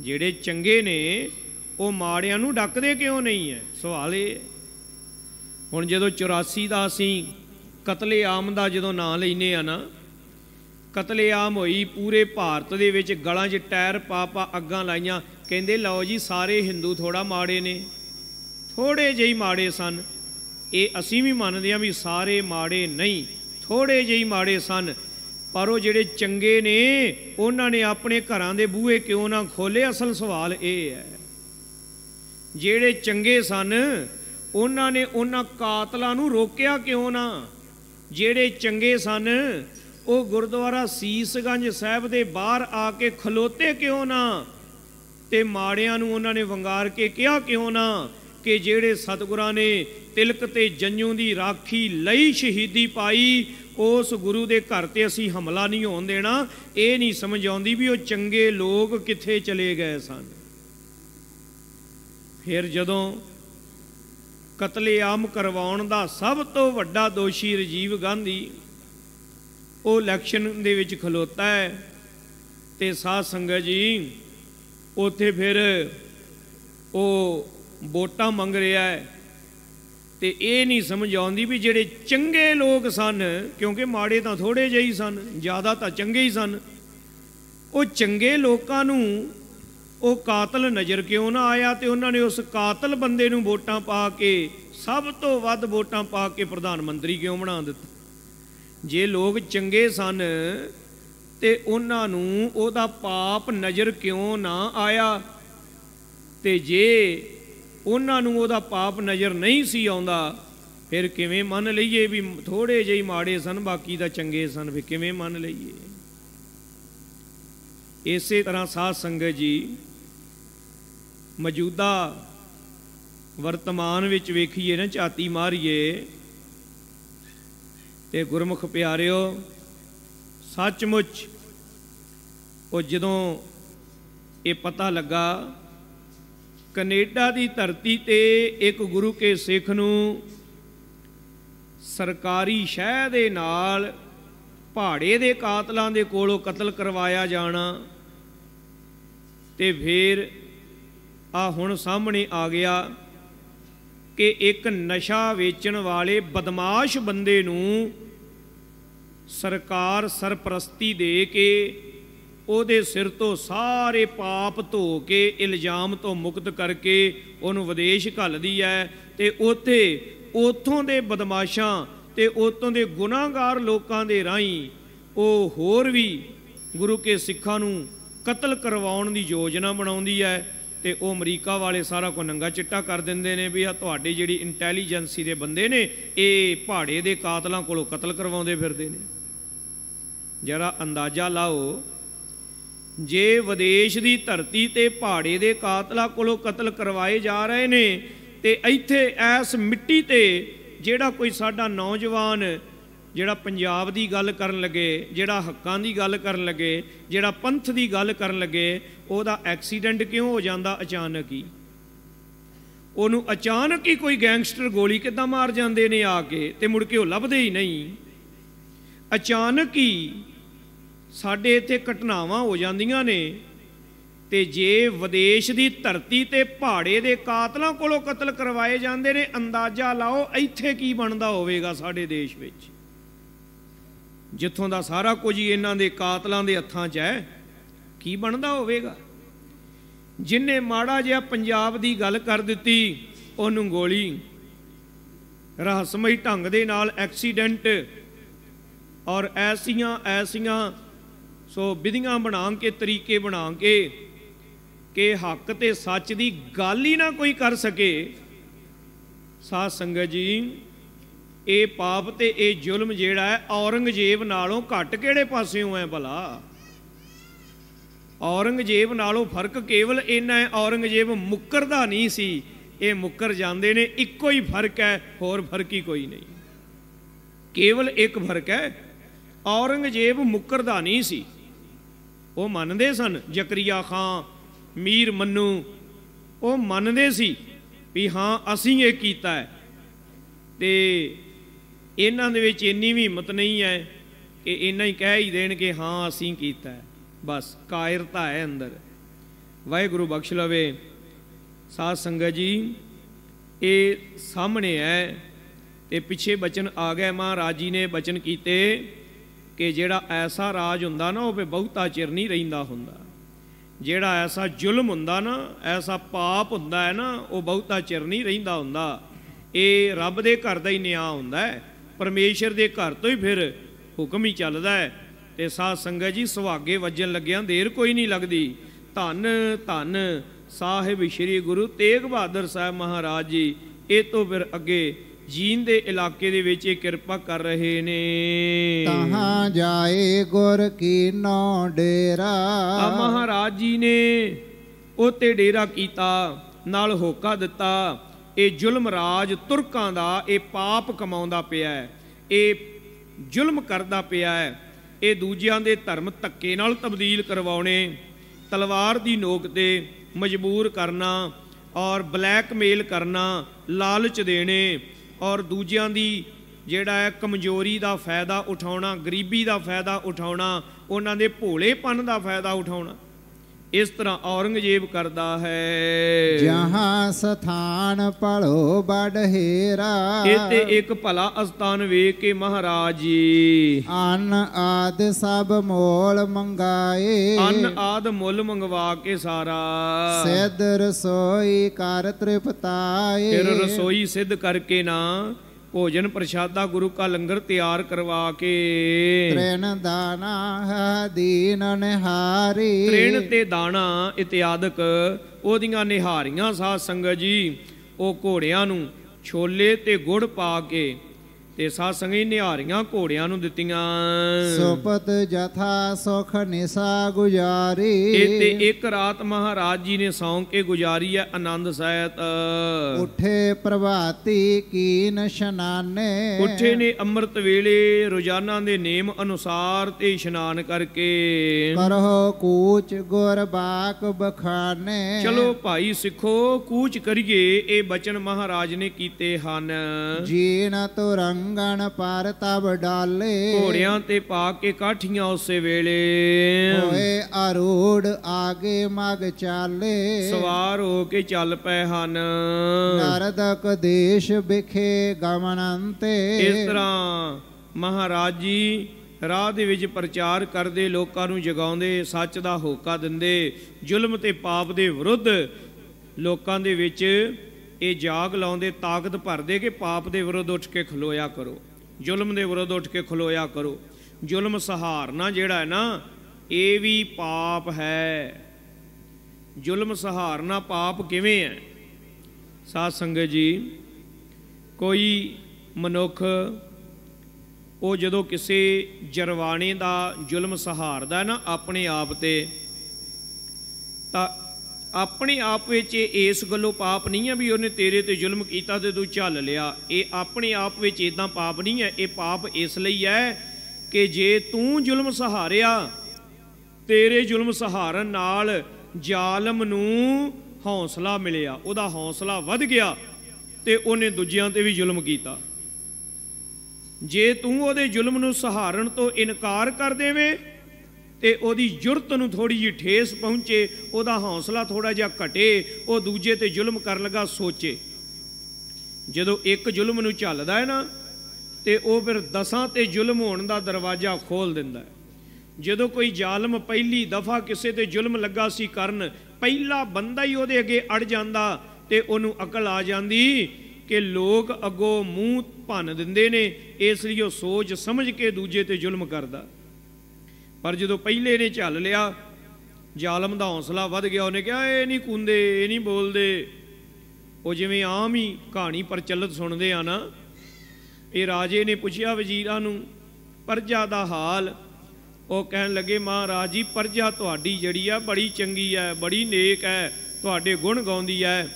ਜਿਹੜੇ ਚੰਗੇ ਨੇ ਉਹ ਮਾੜਿਆਂ ਨੂੰ ਡੱਕਦੇ ਕਿਉਂ ਨਹੀਂ ਹੈ ਸਵਾਲ ਇਹ ਹੁਣ ਜਦੋਂ 84 ਦਾ ਸੀ ਕਤਲੇ ਆਮ ਦਾ ਜਦੋਂ ਨਾਂ ਲੈਨੇ ਆ ਨਾ ਕਤਲੇ ਆਮ ਹੋਈ ਪੂਰੇ ਭਾਰਤ ਦੇ ਵਿੱਚ ਗਲਾਂ 'ਚ ਟਾਇਰ ਪਾ ਪਾ ਅੱਗਾਂ ਲਾਈਆਂ ਕਹਿੰਦੇ ਲਓ ਜੀ ਸਾਰੇ ਹਿੰਦੂ ਥੋੜਾ ਮਾੜੇ ਨੇ ਥੋੜੇ ਜਿਹੀ ਮਾੜੇ ਸਨ ਇਹ ਅਸੀਂ ਵੀ ਮੰਨਦੇ ਆ ਵੀ ਸਾਰੇ ਮਾੜੇ ਨਹੀਂ ਥੋੜੇ ਜਿਹੀ ਮਾੜੇ ਸਨ ਪਰ ਉਹ ਜਿਹੜੇ ਚੰਗੇ ਨੇ ਉਹਨਾਂ ਨੇ ਆਪਣੇ ਘਰਾਂ ਦੇ ਬੂਹੇ ਕਿਉਂ ਨਾ ਖੋਲੇ ਅਸਲ ਸਵਾਲ ਇਹ ਹੈ ਜਿਹੜੇ ਚੰਗੇ ਸਨ ਉਹਨਾਂ ਨੇ ਉਹਨਾਂ ਕਾਤਲਾਂ ਨੂੰ ਰੋਕਿਆ ਕਿਉਂ ਨਾ ਜਿਹੜੇ ਚੰਗੇ ਸਨ ਉਹ ਗੁਰਦੁਆਰਾ ਸੀਸਗੰਜ ਸਾਹਿਬ ਦੇ ਬਾਹਰ ਆ ਕੇ ਖਲੋਤੇ ਕਿਉਂ ਨਾ ਤੇ ਮਾੜਿਆਂ ਨੂੰ ਉਹਨਾਂ ਨੇ ਵੰਗਾਰ ਕੇ ਕਿਹਾ ਕਿਉਂ ਨਾ ਕਿ ਜਿਹੜੇ ਸਤਗੁਰਾਂ ਨੇ ਤਿਲਕ ਤੇ ਜੰਜੂ ਦੀ ਰਾਖੀ ਲਈ ਸ਼ਹੀਦੀ ਪਾਈ ਉਸ ਗੁਰੂ ਦੇ ਘਰ ਤੇ ਅਸੀਂ ਹਮਲਾ ਨਹੀਂ ਹੋਣ ਦੇਣਾ ਇਹ ਨਹੀਂ ਸਮਝ ਆਉਂਦੀ ਵੀ ਉਹ ਚੰਗੇ ਲੋਕ ਕਿੱਥੇ ਚਲੇ ਗਏ ਸਨ ਫਿਰ ਜਦੋਂ ਕਤਲੇਆਮ ਕਰਵਾਉਣ ਦਾ ਸਭ ਤੋਂ ਵੱਡਾ ਦੋਸ਼ੀ ਰਜੀਵ ਗਾਂਧੀ ਉਹ ਇਲੈਕਸ਼ਨ ਦੇ ਵਿੱਚ ਖਲੋਤਾ ਹੈ ਤੇ ਸਾਧ ਸੰਗਤ ਜੀ ਉੱਥੇ ਫਿਰ ਉਹ ਵੋਟਾਂ ਮੰਗ ਰਿਹਾ ਹੈ ਤੇ ਇਹ ਨਹੀਂ ਸਮਝ ਆਉਂਦੀ ਵੀ ਜਿਹੜੇ ਚੰਗੇ ਲੋਕ ਸਨ ਕਿਉਂਕਿ ਮਾੜੇ ਤਾਂ ਥੋੜੇ ਜਿਹੀ ਸਨ ਜ਼ਿਆਦਾ ਤਾਂ ਚੰਗੇ ਹੀ ਸਨ ਉਹ ਚੰਗੇ ਲੋਕਾਂ ਨੂੰ ਉਹ ਕਾਤਲ ਨਜ਼ਰ ਕਿਉਂ ਨਾ ਆਇਆ ਤੇ ਉਹਨਾਂ ਨੇ ਉਸ ਕਾਤਲ ਬੰਦੇ ਨੂੰ ਵੋਟਾਂ ਪਾ ਕੇ ਸਭ ਤੋਂ ਵੱਧ ਵੋਟਾਂ ਪਾ ਕੇ ਪ੍ਰਧਾਨ ਮੰਤਰੀ ਕਿਉਂ ਬਣਾ ਦਿੱਤਾ ਜੇ ਲੋਕ ਚੰਗੇ ਸਨ ਤੇ ਉਹਨਾਂ ਨੂੰ ਉਹਦਾ ਪਾਪ ਨਜ਼ਰ ਕਿਉਂ ਨਾ ਆਇਆ ਤੇ ਜੇ ਉਹਨਾਂ ਨੂੰ ਉਹਦਾ ਪਾਪ ਨਜ਼ਰ ਨਹੀਂ ਸੀ ਆਉਂਦਾ ਫਿਰ ਕਿਵੇਂ ਮੰਨ ਲਈਏ ਵੀ ਥੋੜੇ ਜਿਹੀ ਮਾੜੇ ਸਨ ਬਾਕੀ ਦਾ ਚੰਗੇ ਸਨ ਵੀ ਕਿਵੇਂ ਮੰਨ ਲਈਏ ਇਸੇ ਤਰ੍ਹਾਂ ਸਾਧ ਸੰਗਤ ਜੀ ਮੌਜੂਦਾ ਵਰਤਮਾਨ ਵਿੱਚ ਵੇਖੀਏ ਨਾ ਝਾਤੀ ਮਾਰੀਏ ਤੇ ਗੁਰਮੁਖ ਪਿਆਰਿਓ ਸੱਚਮੁੱਚ ਉਹ ਜਦੋਂ ਇਹ ਪਤਾ ਲੱਗਾ ਕੈਨੇਡਾ ਦੀ ਧਰਤੀ ਤੇ ਇੱਕ ਗੁਰੂ ਕੇ ਸਿੱਖ ਨੂੰ ਸਰਕਾਰੀ ਸ਼ਹਿ ਦੇ ਨਾਲ ਪਹਾੜੇ ਦੇ ਕਾਤਲਾਂ ਦੇ ਕੋਲੋਂ ਕਤਲ ਕਰਵਾਇਆ ਜਾਣਾ ਤੇ ਫੇਰ ਆ ਹੁਣ ਸਾਹਮਣੇ ਆ ਗਿਆ ਕਿ ਇੱਕ ਨਸ਼ਾ ਵੇਚਣ ਵਾਲੇ ਬਦਮਾਸ਼ ਬੰਦੇ ਨੂੰ ਸਰਕਾਰ ਸਰਪ੍ਰਸਤੀ ਦੇ ਕੇ ਉਹਦੇ ਸਿਰ ਤੋਂ ਸਾਰੇ ਪਾਪ ਧੋ ਕੇ ਇਲਜ਼ਾਮ ਤੋਂ ਮੁਕਤ ਕਰਕੇ ਉਹਨੂੰ ਵਿਦੇਸ਼ ਘੱਲਦੀ ਹੈ ਤੇ ਉਥੇ ਉਥੋਂ ਦੇ ਬਦਮਾਸ਼ਾਂ ਤੇ ਉਤੋਂ ਦੇ ਗੁਨਾਹਗਾਰ ਲੋਕਾਂ ਦੇ ਰਾਹੀਂ ਉਹ ਹੋਰ ਵੀ ਗੁਰੂ ਕੇ ਸਿੱਖਾਂ ਨੂੰ ਕਤਲ ਕਰਵਾਉਣ ਦੀ ਯੋਜਨਾ ਬਣਾਉਂਦੀ ਹੈ ਤੇ ਉਹ ਅਮਰੀਕਾ ਵਾਲੇ ਸਾਰਾ ਕੋ ਨੰਗਾ ਚਿੱਟਾ ਕਰ ਦਿੰਦੇ ਨੇ ਵੀ ਆ ਤੁਹਾਡੇ ਜਿਹੜੀ ਇੰਟੈਲੀਜੈਂਸੀ ਦੇ ਬੰਦੇ ਨੇ ਇਹ ਪਹਾੜੇ ਦੇ ਕਾਤਲਾਂ ਕੋਲੋਂ ਕਤਲ ਕਰਵਾਉਂਦੇ ਫਿਰਦੇ ਨੇ ਜਰਾ ਅੰਦਾਜ਼ਾ ਲਾਓ ਜੇ ਵਿਦੇਸ਼ ਦੀ ਧਰਤੀ ਤੇ ਪਹਾੜੇ ਦੇ ਕਾਤਲਾ ਕੋਲੋਂ ਕਤਲ ਕਰਵਾਏ ਜਾ ਰਹੇ ਨੇ ਤੇ ਇੱਥੇ ਐਸ ਮਿੱਟੀ ਤੇ ਜਿਹੜਾ ਕੋਈ ਸਾਡਾ ਨੌਜਵਾਨ ਜਿਹੜਾ ਪੰਜਾਬ ਦੀ ਗੱਲ ਕਰਨ ਲੱਗੇ ਜਿਹੜਾ ਹੱਕਾਂ ਦੀ ਗੱਲ ਕਰਨ ਲੱਗੇ ਜਿਹੜਾ ਪੰਥ ਦੀ ਗੱਲ ਕਰਨ ਲੱਗੇ ਉਹਦਾ ਐਕਸੀਡੈਂਟ ਕਿਉਂ ਹੋ ਜਾਂਦਾ ਅਚਾਨਕ ਹੀ ਉਹਨੂੰ ਅਚਾਨਕ ਹੀ ਕੋਈ ਗੈਂਗਸਟਰ ਗੋਲੀ ਕਿੱਦਾਂ ਮਾਰ ਜਾਂਦੇ ਨੇ ਆ ਕੇ ਤੇ ਮੁੜ ਕੇ ਉਹ ਲੱਭਦੇ ਹੀ ਨਹੀਂ ਅਚਾਨਕ ਹੀ ਸਾਡੇ ਇੱਥੇ ਘਟਨਾਵਾਂ ਹੋ ਜਾਂਦੀਆਂ ਨੇ ਤੇ ਜੇ ਵਿਦੇਸ਼ ਦੀ ਧਰਤੀ ਤੇ ਪਹਾੜੇ ਦੇ ਕਾਤਲਾਂ ਕੋਲੋਂ ਕਤਲ ਕਰਵਾਏ ਜਾਂਦੇ ਨੇ ਅੰਦਾਜ਼ਾ ਲਾਓ ਇੱਥੇ ਕੀ ਬਣਦਾ ਹੋਵੇਗਾ ਸਾਡੇ ਦੇਸ਼ ਵਿੱਚ ਜਿੱਥੋਂ ਦਾ ਸਾਰਾ ਕੁਝ ਹੀ ਇਹਨਾਂ ਦੇ ਕਾਤਲਾਂ ਦੇ ਹੱਥਾਂ 'ਚ ਹੈ ਕੀ ਬਣਦਾ ਹੋਵੇਗਾ ਜਿਨੇ ਮਾੜਾ ਜਿਹਾ ਪੰਜਾਬ ਦੀ ਗੱਲ ਕਰ ਦਿੱਤੀ ਉਹਨੂੰ ਗੋਲੀ ਰਹੱਸਮਈ ਢੰਗ ਦੇ ਨਾਲ ਐਕਸੀਡੈਂਟ ਔਰ ਐਸੀਆਂ ਐਸੀਆਂ ਸੋ ਵਿਧੀਆਂ ਬਣਾ ਕੇ ਤਰੀਕੇ ਬਣਾ ਕੇ ਕਿ ਹੱਕ ਤੇ ਸੱਚ ਦੀ ਗੱਲ ਹੀ ਨਾ ਕੋਈ ਕਰ ਸਕੇ ਸਾਧ ਸੰਗਤ ਜੀ ਇਹ ਪਾਪ ਤੇ ਇਹ ਜ਼ੁਲਮ ਜਿਹੜਾ ਹੈ ਔਰੰਗਜ਼ੇਬ ਨਾਲੋਂ ਘੱਟ ਕਿਹੜੇ ਪਾਸਿਓਂ ਐ ਭਲਾ ਔਰੰਗਜ਼ੇਬ ਨਾਲੋਂ ਫਰਕ ਕੇਵਲ ਇੰਨਾ ਹੈ ਔਰੰਗਜ਼ੇਬ ਮੁੱਕਰਦਾ ਨਹੀਂ ਸੀ ਇਹ ਮੁੱਕਰ ਜਾਂਦੇ ਨੇ ਇੱਕੋ ਹੀ ਫਰਕ ਹੈ ਹੋਰ ਫਰਕ ਹੀ ਕੋਈ ਨਹੀਂ ਕੇਵਲ ਇੱਕ ਫਰਕ ਹੈ ਔਰੰਗਜ਼ੇਬ ਮੁੱਕਰਦਾ ਨਹੀਂ ਸੀ ਉਹ ਮੰਨਦੇ ਸਨ ਜ਼ਕਰੀਆ ਖਾਨ ਮੀਰ ਮੰਨੂ ਉਹ ਮੰਨਦੇ ਸੀ ਵੀ ਹਾਂ ਅਸੀਂ ਇਹ ਕੀਤਾ ਹੈ ਤੇ ਇਹਨਾਂ ਦੇ ਵਿੱਚ ਇੰਨੀ ਵੀ ਹਿੰਮਤ ਨਹੀਂ ਹੈ ਕਿ ਇੰਨਾ ਹੀ ਕਹਿ ਹੀ ਦੇਣ ਕਿ ਹਾਂ ਅਸੀਂ ਕੀਤਾ ਹੈ ਬਸ ਕਾਇਰਤਾ ਹੈ ਅੰਦਰ ਵਾਹਿਗੁਰੂ ਬਖਸ਼ ਲਵੇ ਸਾਧ ਸੰਗਤ ਜੀ ਇਹ ਸਾਹਮਣੇ ਹੈ ਤੇ ਪਿੱਛੇ ਬਚਨ ਆ ਗਏ ਮਹਾਰਾਜ ਜੀ ਨੇ ਬਚਨ ਕੀਤੇ ਕਿ ਜਿਹੜਾ ਐਸਾ ਰਾਜ ਹੁੰਦਾ ਨਾ ਉਹ ਵੀ ਬਹੁਤਾ ਚਿਰ ਨਹੀਂ ਰਹਿੰਦਾ ਹੁੰਦਾ ਜਿਹੜਾ ਐਸਾ ਜ਼ੁਲਮ ਹੁੰਦਾ ਨਾ ਐਸਾ ਪਾਪ ਹੁੰਦਾ ਹੈ ਨਾ ਉਹ ਬਹੁਤਾ ਚਿਰ ਨਹੀਂ ਰਹਿੰਦਾ ਹੁੰਦਾ ਇਹ ਰੱਬ ਦੇ ਘਰ ਦਾ ਹੀ ਨਿਆਂ ਹੁੰਦਾ ਹੈ ਪਰਮੇਸ਼ਰ ਦੇ ਘਰ ਤੋਂ ਹੀ ਫਿਰ ਹੁਕਮ ਹੀ ਚੱਲਦਾ ਹੈ ਤੇ ਸਾਧ ਸੰਗਤ ਜੀ ਸੁਹਾਗੇ ਵੱਜਣ ਲੱਗਿਆਂ ਦੇਰ ਕੋਈ ਨਹੀਂ ਲੱਗਦੀ ਧੰਨ ਧੰਨ ਸਾਹਿਬ ਸ੍ਰੀ ਗੁਰੂ ਤੇਗ ਬਹਾਦਰ ਸਾਹਿਬ ਮਹਾਰਾਜ ਜੀ ਇਹ ਤੋਂ ਫਿਰ ਅੱਗੇ ਜੀਨ ਦੇ ਇਲਾਕੇ ਦੇ ਵਿੱਚ ਇਹ ਕਿਰਪਾ ਕਰ ਰਹੇ ਨੇ ਤਹਾਂ ਜਾਏ ਗੁਰ ਕੀ ਨੋ ਡੇਰਾ ਆ ਮਹਾਰਾਜ ਜੀ ਨੇ ਉਤੇ ਡੇਰਾ ਕੀਤਾ ਨਾਲ ਹੋਕਾ ਦਿੱਤਾ ਇਹ ਜ਼ੁਲਮ ਰਾਜ ਤੁਰਕਾਂ ਦਾ ਇਹ ਪਾਪ ਕਮਾਉਂਦਾ ਪਿਆ ਹੈ ਇਹ ਜ਼ੁਲਮ ਕਰਦਾ ਪਿਆ ਹੈ ਇਹ ਦੂਜਿਆਂ ਦੇ ਧਰਮ ਧੱਕੇ ਨਾਲ ਤਬਦੀਲ ਕਰਵਾਉਣੇ ਤਲਵਾਰ ਦੀ ਨੋਕ ਤੇ ਮਜਬੂਰ ਕਰਨਾ ਔਰ ਬਲੈਕਮੇਲ ਕਰਨਾ ਲਾਲਚ ਦੇਣੇ ਔਰ ਦੂਜਿਆਂ ਦੀ ਜਿਹੜਾ ਹੈ ਕਮਜ਼ੋਰੀ ਦਾ ਫਾਇਦਾ ਉਠਾਉਣਾ ਗਰੀਬੀ ਦਾ ਫਾਇਦਾ ਉਠਾਉਣਾ ਉਹਨਾਂ ਦੇ ਭੋਲੇਪਨ ਦਾ ਫਾਇਦਾ ਉਠਾਉਣਾ ਇਸ ਤਰ੍ਹਾਂ ਔਰੰਗਜ਼ੇਬ ਕਰਦਾ ਹੈ ਜਹਾਂ ਸਥਾਨ ਪੜੋ ਬੜਹੇਰਾ ਇਤੇ ਇੱਕ ਭਲਾ ਅਸਥਾਨ ਵੇਖ ਕੇ ਮਹਾਰਾਜ ਜੀ ਅਨ ਆਦ ਸਭ ਮੋਲ ਮੰਗਾਏ ਅਨ ਆਦ ਮੁੱਲ ਮੰਗਵਾ ਕੇ ਸਾਰਾ ਸਿੱਧ ਰਸੋਈ ਕਰ ਤ੍ਰਿਪਤਾਏ ਫਿਰ ਰਸੋਈ ਸਿੱਧ ਕਰਕੇ ਨਾ ਭੋਜਨ ਪ੍ਰਸ਼ਾਦਾ ਗੁਰੂ ਕਾ ਲੰਗਰ ਤਿਆਰ ਕਰਵਾ ਕੇ ਤ੍ਰਿਣ ਦਾਣਾ ਹੈ ਦੀਨ ਨਿਹਾਰੀ ਤ੍ਰਿਣ ਤੇ ਦਾਣਾ ਇਤਿਆਦਕ ਉਹਦੀਆਂ ਨਿਹਾਰੀਆਂ ਸਾਧ ਸੰਗਤ ਜੀ ਉਹ ਘੋੜਿਆਂ ਨੂੰ ਛੋਲੇ ਤੇ ਗੁੜ ਪਾ ਕੇ ਤੇ ਸਾ ਸੰਗੀ ਨਿਹਾਰੀਆਂ ਘੋੜਿਆਂ ਨੂੰ ਦਿੱਤੀਆਂ ਸੁਪਤ ਜਥਾ ਸੁਖ ਨਿਸਾ ਗੁਜਾਰੀ ਇਤੇ ਇੱਕ ਰਾਤ ਮਹਾਰਾਜ ਜੀ ਨੇ ਸੌਂ ਕੇ ਗੁਜਾਰੀ ਹੈ ਆਨੰਦ ਸਹਿਤ ਉਠੇ ਪ੍ਰਭਾਤੀ ਕੀਨ ਸ਼ਨਾਨੇ ਉਠੇ ਨੇ ਅੰਮ੍ਰਿਤ ਵੇਲੇ ਰੋਜ਼ਾਨਾ ਦੇ ਨੇਮ ਅਨੁਸਾਰ ਤੇ ਇਸ਼ਨਾਨ ਕਰਕੇ ਕਰੋ ਕੂਚ ਗੁਰ ਬਾਕ ਬਖਾਨੇ ਚਲੋ ਭਾਈ ਸਿੱਖੋ ਕੂਚ ਕਰੀਏ ਇਹ ਬਚਨ ਮਹਾਰਾਜ ਨੇ ਕੀਤੇ ਹਨ ਜੀਣ ਤੁਰੰਗ ਲੰਘਣ ਪਰ ਤਬ ਡਾਲੇ ਘੋੜਿਆਂ ਤੇ ਪਾ ਕੇ ਕਾਠੀਆਂ ਉਸੇ ਵੇਲੇ ਹੋਏ ਅਰੋੜ ਆਗੇ ਮਗ ਚਾਲੇ ਸਵਾਰ ਹੋ ਕੇ ਚੱਲ ਪਏ ਹਨ ਨਰਦਕ ਦੇਸ਼ ਵਿਖੇ ਗਮਨੰਤੇ ਇਸ ਤਰ੍ਹਾਂ ਮਹਾਰਾਜ ਜੀ ਰਾਹ ਦੇ ਵਿੱਚ ਪ੍ਰਚਾਰ ਕਰਦੇ ਲੋਕਾਂ ਨੂੰ ਜਗਾਉਂਦੇ ਸੱਚ ਦਾ ਹੋਕਾ ਦਿੰਦੇ ਜ਼ੁਲਮ ਤੇ ਪਾਪ ਦੇ ਵਿਰੁੱਧ ਲੋਕਾਂ ਦੇ ਵਿੱਚ ਇਹ ਜਾਗ ਲਾਉਂਦੇ ਤਾਕਤ ਭਰਦੇ ਕਿ ਪਾਪ ਦੇ ਵਿਰੁੱਧ ਉੱਠ ਕੇ ਖਲੋਇਆ ਕਰੋ ਜ਼ੁਲਮ ਦੇ ਵਿਰੁੱਧ ਉੱਠ ਕੇ ਖਲੋਇਆ ਕਰੋ ਜ਼ੁਲਮ ਸਹਾਰਨਾ ਜਿਹੜਾ ਹੈ ਨਾ ਇਹ ਵੀ ਪਾਪ ਹੈ ਜ਼ੁਲਮ ਸਹਾਰਨਾ ਪਾਪ ਕਿਵੇਂ ਹੈ ਸਾਧ ਸੰਗਤ ਜੀ ਕੋਈ ਮਨੁੱਖ ਉਹ ਜਦੋਂ ਕਿਸੇ ਜਰਵਾਣੇ ਦਾ ਜ਼ੁਲਮ ਸਹਾਰਦਾ ਨਾ ਆਪਣੇ ਆਪ ਤੇ ਤਾਂ ਆਪਣੇ ਆਪ ਵਿੱਚ ਇਸ ਗੱਲੋਂ ਪਾਪ ਨਹੀਂ ਹੈ ਵੀ ਉਹਨੇ ਤੇਰੇ ਤੇ ਜ਼ੁਲਮ ਕੀਤਾ ਤੇ ਤੂੰ ਝੱਲ ਲਿਆ ਇਹ ਆਪਣੇ ਆਪ ਵਿੱਚ ਇਦਾਂ ਪਾਪ ਨਹੀਂ ਹੈ ਇਹ ਪਾਪ ਇਸ ਲਈ ਹੈ ਕਿ ਜੇ ਤੂੰ ਜ਼ੁਲਮ ਸਹਾਰਿਆ ਤੇਰੇ ਜ਼ੁਲਮ ਸਹਾਰਨ ਨਾਲ ਜ਼ਾਲਮ ਨੂੰ ਹੌਸਲਾ ਮਿਲਿਆ ਉਹਦਾ ਹੌਸਲਾ ਵੱਧ ਗਿਆ ਤੇ ਉਹਨੇ ਦੂਜਿਆਂ ਤੇ ਵੀ ਜ਼ੁਲਮ ਕੀਤਾ ਜੇ ਤੂੰ ਉਹਦੇ ਜ਼ੁਲਮ ਨੂੰ ਸਹਾਰਨ ਤੋਂ ਇਨਕਾਰ ਕਰ ਦੇਵੇਂ ਤੇ ਉਹਦੀ ਜੁਰਤ ਨੂੰ ਥੋੜੀ ਜਿਹੀ ਠੇਸ ਪਹੁੰਚੇ ਉਹਦਾ ਹੌਸਲਾ ਥੋੜਾ ਜਿਹਾ ਘਟੇ ਉਹ ਦੂਜੇ ਤੇ ਜ਼ੁਲਮ ਕਰਨ ਲੱਗਾ ਸੋਚੇ ਜਦੋਂ ਇੱਕ ਜ਼ੁਲਮ ਨੂੰ ਝੱਲਦਾ ਹੈ ਨਾ ਤੇ ਉਹ ਫਿਰ ਦਸਾਂ ਤੇ ਜ਼ੁਲਮ ਹੋਣ ਦਾ ਦਰਵਾਜ਼ਾ ਖੋਲ ਦਿੰਦਾ ਹੈ ਜਦੋਂ ਕੋਈ ਜ਼ਾਲਮ ਪਹਿਲੀ ਦਫਾ ਕਿਸੇ ਤੇ ਜ਼ੁਲਮ ਲੱਗਾ ਸੀ ਕਰਨ ਪਹਿਲਾ ਬੰਦਾ ਹੀ ਉਹਦੇ ਅੱਗੇ ਅੜ ਜਾਂਦਾ ਤੇ ਉਹਨੂੰ ਅਕਲ ਆ ਜਾਂਦੀ ਕਿ ਲੋਕ ਅੱਗੋਂ ਮੂੰਹ ਭੰਨ ਦਿੰਦੇ ਨੇ ਇਸ ਲਈ ਉਹ ਸੋਚ ਸਮਝ ਕੇ ਦੂਜੇ ਤੇ ਜ਼ੁਲਮ ਕਰਦਾ ਪਰ ਜਦੋਂ ਪਹਿਲੇ ਨੇ ਝੱਲ ਲਿਆ ਜ਼ਾਲਮ ਦਾ ਹੌਸਲਾ ਵੱਧ ਗਿਆ ਉਹਨੇ ਕਿਹਾ ਇਹ ਨਹੀਂ ਕੁੰਦੇ ਇਹ ਨਹੀਂ ਬੋਲਦੇ ਉਹ ਜਿਵੇਂ ਆਮ ਹੀ ਕਹਾਣੀ ਪ੍ਰਚਲਿਤ ਸੁਣਦੇ ਆ ਨਾ ਇਹ ਰਾਜੇ ਨੇ ਪੁੱਛਿਆ ਵਜ਼ੀਰਾਂ ਨੂੰ ਪਰਜਾ ਦਾ ਹਾਲ ਉਹ ਕਹਿਣ ਲੱਗੇ ਮਹਾਰਾਜ ਜੀ ਪਰਜਾ ਤੁਹਾਡੀ ਜਿਹੜੀ ਆ ਬੜੀ ਚੰਗੀ ਆ ਬੜੀ ਨੇਕ ਹੈ ਤੁਹਾਡੇ ਗੁਣ ਗਾਉਂਦੀ ਹੈ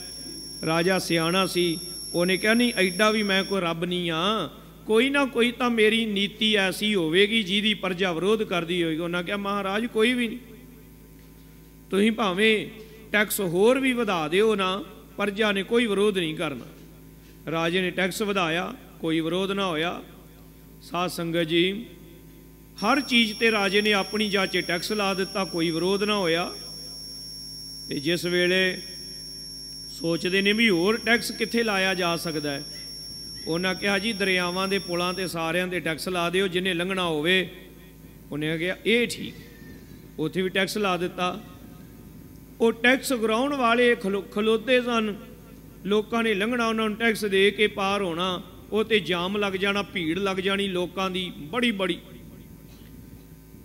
ਰਾਜਾ ਸਿਆਣਾ ਸੀ ਉਹਨੇ ਕਿਹਾ ਨਹੀਂ ਐਡਾ ਵੀ ਮੈਂ ਕੋਈ ਰੱਬ ਨਹੀਂ ਆ ਕੋਈ ਨਾ ਕੋਈ ਤਾਂ ਮੇਰੀ ਨੀਤੀ ਐਸੀ ਹੋਵੇਗੀ ਜਿਹਦੀ ਪਰਜਾ ਵਿਰੋਧ ਕਰਦੀ ਹੋਵੇਗੀ ਉਹਨਾਂ ਕਿਹਾ ਮਹਾਰਾਜ ਕੋਈ ਵੀ ਨਹੀਂ ਤੁਸੀਂ ਭਾਵੇਂ ਟੈਕਸ ਹੋਰ ਵੀ ਵਧਾ ਦਿਓ ਨਾ ਪਰਜਾ ਨੇ ਕੋਈ ਵਿਰੋਧ ਨਹੀਂ ਕਰਨਾ ਰਾਜੇ ਨੇ ਟੈਕਸ ਵਧਾਇਆ ਕੋਈ ਵਿਰੋਧ ਨਾ ਹੋਇਆ ਸਾਧ ਸੰਗਤ ਜੀ ਹਰ ਚੀਜ਼ ਤੇ ਰਾਜੇ ਨੇ ਆਪਣੀ ਜਾਚੇ ਟੈਕਸ ਲਾ ਦਿੱਤਾ ਕੋਈ ਵਿਰੋਧ ਨਾ ਹੋਇਆ ਤੇ ਜਿਸ ਵੇਲੇ ਸੋਚਦੇ ਨੇ ਵੀ ਹੋਰ ਟੈਕਸ ਕਿੱਥੇ ਲਾਇਆ ਜਾ ਸਕਦਾ ਹੈ ਉਹਨਾਂ ਕਿਹਾ ਜੀ ਦਰਿਆਵਾਂ ਦੇ ਪੁਲਾਂ ਤੇ ਸਾਰਿਆਂ ਦੇ ਟੈਕਸ ਲਾ ਦਿਓ ਜਿਨੇ ਲੰਘਣਾ ਹੋਵੇ ਉਹਨੇ ਕਿਹਾ ਇਹ ਠੀਕ ਉੱਥੇ ਵੀ ਟੈਕਸ ਲਾ ਦਿੱਤਾ ਉਹ ਟੈਕਸ ਗਰਾਉਣ ਵਾਲੇ ਖਲੋਤੇ ਸਨ ਲੋਕਾਂ ਨੇ ਲੰਘਣਾ ਉਹਨਾਂ ਨੂੰ ਟੈਕਸ ਦੇ ਕੇ ਪਾਰ ਹੋਣਾ ਉਹ ਤੇ ਜਾਮ ਲੱਗ ਜਾਣਾ ਭੀੜ ਲੱਗ ਜਾਣੀ ਲੋਕਾਂ ਦੀ ਬੜੀ ਬੜੀ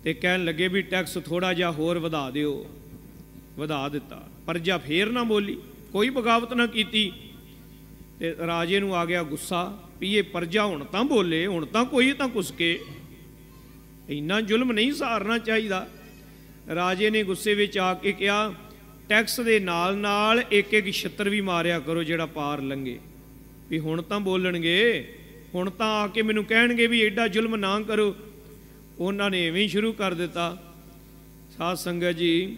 ਤੇ ਕਹਿਣ ਲੱਗੇ ਵੀ ਟੈਕਸ ਥੋੜਾ ਜਿਹਾ ਹੋਰ ਵਧਾ ਦਿਓ ਵਧਾ ਦਿੱਤਾ ਪਰ ਜਾ ਫੇਰ ਨਾ ਬੋਲੀ ਕੋਈ ਬਗਾਵਤ ਨਾ ਕੀਤੀ ਤੇ ਰਾਜੇ ਨੂੰ ਆ ਗਿਆ ਗੁੱਸਾ ਵੀ ਇਹ ਪਰਜਾ ਹੁਣ ਤਾਂ ਬੋਲੇ ਹੁਣ ਤਾਂ ਕੋਈ ਤਾਂ ਕੁਸਕੇ ਇੰਨਾ ਜ਼ੁਲਮ ਨਹੀਂ ਸਹਾਰਨਾ ਚਾਹੀਦਾ ਰਾਜੇ ਨੇ ਗੁੱਸੇ ਵਿੱਚ ਆ ਕੇ ਕਿਹਾ ਟੈਕਸ ਦੇ ਨਾਲ ਨਾਲ ਇੱਕ ਇੱਕ ਛੱਤਰ ਵੀ ਮਾਰਿਆ ਕਰੋ ਜਿਹੜਾ ਪਾਰ ਲੰਗੇ ਵੀ ਹੁਣ ਤਾਂ ਬੋਲਣਗੇ ਹੁਣ ਤਾਂ ਆ ਕੇ ਮੈਨੂੰ ਕਹਿਣਗੇ ਵੀ ਐਡਾ ਜ਼ੁਲਮ ਨਾ ਕਰੋ ਉਹਨਾਂ ਨੇ ਐਵੇਂ ਸ਼ੁਰੂ ਕਰ ਦਿੱਤਾ ਸਾਧ ਸੰਗਤ ਜੀ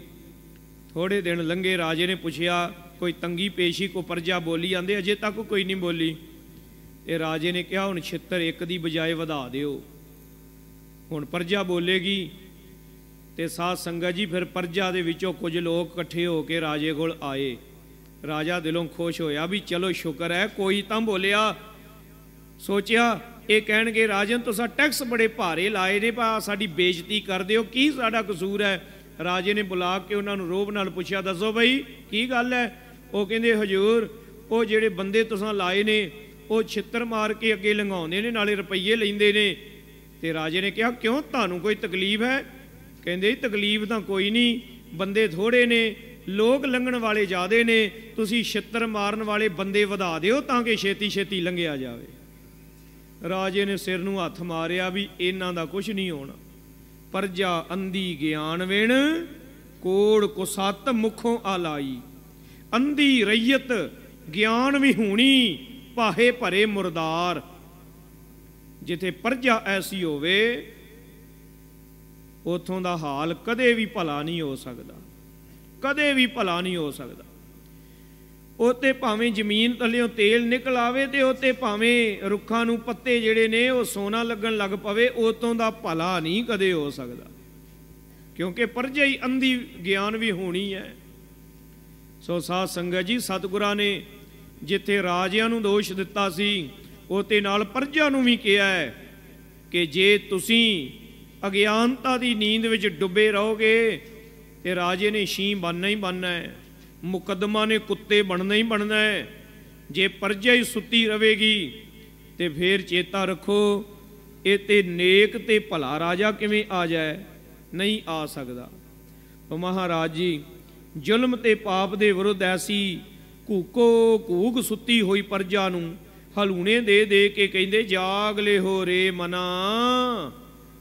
ਥੋੜੇ ਦਿਨ ਲੰਗੇ ਰਾਜੇ ਨੇ ਪੁੱਛਿਆ ਕੋਈ ਤੰਗੀ ਪੇਸ਼ੀ ਕੋ ਪਰਜਾ ਬੋਲੀ ਜਾਂਦੇ ਅਜੇ ਤੱਕ ਕੋਈ ਨਹੀਂ ਬੋਲੀ ਤੇ ਰਾਜੇ ਨੇ ਕਿਹਾ ਹੁਣ ਛਿੱਤਰ ਇੱਕ ਦੀ ਬਜਾਏ ਵਧਾ ਦਿਓ ਹੁਣ ਪਰਜਾ ਬੋਲੇਗੀ ਤੇ ਸਾਧ ਸੰਗਤ ਜੀ ਫਿਰ ਪਰਜਾ ਦੇ ਵਿੱਚੋਂ ਕੁਝ ਲੋਕ ਇਕੱਠੇ ਹੋ ਕੇ ਰਾਜੇ ਕੋਲ ਆਏ ਰਾਜਾ ਦਿਲੋਂ ਖੁਸ਼ ਹੋਇਆ ਵੀ ਚਲੋ ਸ਼ੁਕਰ ਹੈ ਕੋਈ ਤਾਂ ਬੋਲਿਆ ਸੋਚਿਆ ਇਹ ਕਹਿਣਗੇ ਰਾਜਨ ਤੁਸੀਂ ਟੈਕਸ ਬੜੇ ਭਾਰੇ ਲਾਏ ਨੇ ਪਾ ਸਾਡੀ ਬੇਇੱਜ਼ਤੀ ਕਰਦੇ ਹੋ ਕੀ ਸਾਡਾ ਕਸੂਰ ਹੈ ਰਾਜੇ ਨੇ ਬੁਲਾ ਕੇ ਉਹਨਾਂ ਨੂੰ ਰੋਬ ਨਾਲ ਪੁੱਛਿਆ ਦੱਸੋ ਬਈ ਕੀ ਗੱਲ ਹੈ ਉਹ ਕਹਿੰਦੇ ਹਜੂਰ ਉਹ ਜਿਹੜੇ ਬੰਦੇ ਤੁਸੀਂ ਲਾਏ ਨੇ ਉਹ ਛਿੱਤਰ ਮਾਰ ਕੇ ਅੱਗੇ ਲੰਘਾਉਂਦੇ ਨੇ ਨਾਲੇ ਰੁਪਈਏ ਲੈਂਦੇ ਨੇ ਤੇ ਰਾਜੇ ਨੇ ਕਿਹਾ ਕਿਉਂ ਤੁਹਾਨੂੰ ਕੋਈ ਤਕਲੀਫ ਹੈ ਕਹਿੰਦੇ ਤਕਲੀਫ ਤਾਂ ਕੋਈ ਨਹੀਂ ਬੰਦੇ ਥੋੜੇ ਨੇ ਲੋਕ ਲੰਘਣ ਵਾਲੇ ਜ਼ਿਆਦੇ ਨੇ ਤੁਸੀਂ ਛਿੱਤਰ ਮਾਰਨ ਵਾਲੇ ਬੰਦੇ ਵਧਾ ਦਿਓ ਤਾਂ ਕਿ ਛੇਤੀ ਛੇਤੀ ਲੰਘਿਆ ਜਾਵੇ ਰਾਜੇ ਨੇ ਸਿਰ ਨੂੰ ਹੱਥ ਮਾਰਿਆ ਵੀ ਇਹਨਾਂ ਦਾ ਕੁਝ ਨਹੀਂ ਹੋਣਾ ਪਰਜਾ ਅੰਦੀ ਗਿਆਨ ਵਿਣ ਕੋੜ ਕੁਸਤ ਮੁਖੋਂ ਆਲਾਈ ਅੰਧੀ ਰਈਤ ਗਿਆਨ ਵਿਹੂਣੀ ਪਾਹੇ ਭਰੇ ਮੁਰਦਾਰ ਜਿੱਥੇ ਪਰਜਾ ਐਸੀ ਹੋਵੇ ਉਥੋਂ ਦਾ ਹਾਲ ਕਦੇ ਵੀ ਭਲਾ ਨਹੀਂ ਹੋ ਸਕਦਾ ਕਦੇ ਵੀ ਭਲਾ ਨਹੀਂ ਹੋ ਸਕਦਾ ਉਤੇ ਭਾਵੇਂ ਜ਼ਮੀਨ ਥੱਲੇੋਂ ਤੇਲ ਨਿਕਲ ਆਵੇ ਤੇ ਉਤੇ ਭਾਵੇਂ ਰੁੱਖਾਂ ਨੂੰ ਪੱਤੇ ਜਿਹੜੇ ਨੇ ਉਹ ਸੋਨਾ ਲੱਗਣ ਲੱਗ ਪਵੇ ਉਤੋਂ ਦਾ ਭਲਾ ਨਹੀਂ ਕਦੇ ਹੋ ਸਕਦਾ ਕਿਉਂਕਿ ਪਰਜਾ ਹੀ ਅੰਧੀ ਗਿਆਨ ਵੀ ਹੋਣੀ ਹੈ ਸੋ ਸਾਧ ਸੰਗਤ ਜੀ ਸਤਿਗੁਰਾਂ ਨੇ ਜਿੱਥੇ ਰਾਜਿਆਂ ਨੂੰ ਦੋਸ਼ ਦਿੱਤਾ ਸੀ ਉਹਤੇ ਨਾਲ ਪਰਜਾ ਨੂੰ ਵੀ ਕਿਹਾ ਹੈ ਕਿ ਜੇ ਤੁਸੀਂ ਅਗਿਆਨਤਾ ਦੀ ਨੀਂਦ ਵਿੱਚ ਡੁੱਬੇ ਰਹੋਗੇ ਤੇ ਰਾਜੇ ਨੇ ਸ਼ੀਂ ਬੰਨਣਾ ਹੀ ਬੰਨਣਾ ਹੈ ਮੁਕਦਮਾ ਨੇ ਕੁੱਤੇ ਬਣਨਾ ਹੀ ਬਣਨਾ ਹੈ ਜੇ ਪਰਜਾ ਹੀ ਸੁੱਤੀ ਰਹੇਗੀ ਤੇ ਫੇਰ ਚੇਤਾ ਰੱਖੋ ਇਹ ਤੇ ਨੇਕ ਤੇ ਭਲਾ ਰਾਜਾ ਕਿਵੇਂ ਆ ਜਾਏ ਨਹੀਂ ਆ ਸਕਦਾ ਮਹਾਰਾਜ ਜੀ ਜ਼ੁਲਮ ਤੇ ਪਾਪ ਦੇ ਵਿਰੁੱਧ ਐਸੀ ਕੂਕੋ ਕੂਕ ਸੁੱਤੀ ਹੋਈ ਪਰਜਾ ਨੂੰ ਹਲੂਣੇ ਦੇ ਦੇ ਕੇ ਕਹਿੰਦੇ ਜਾਗ ਲੈ ਹੋ ਰੇ ਮਨਾ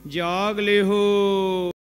ਜਾਗ ਲੈ ਹੋ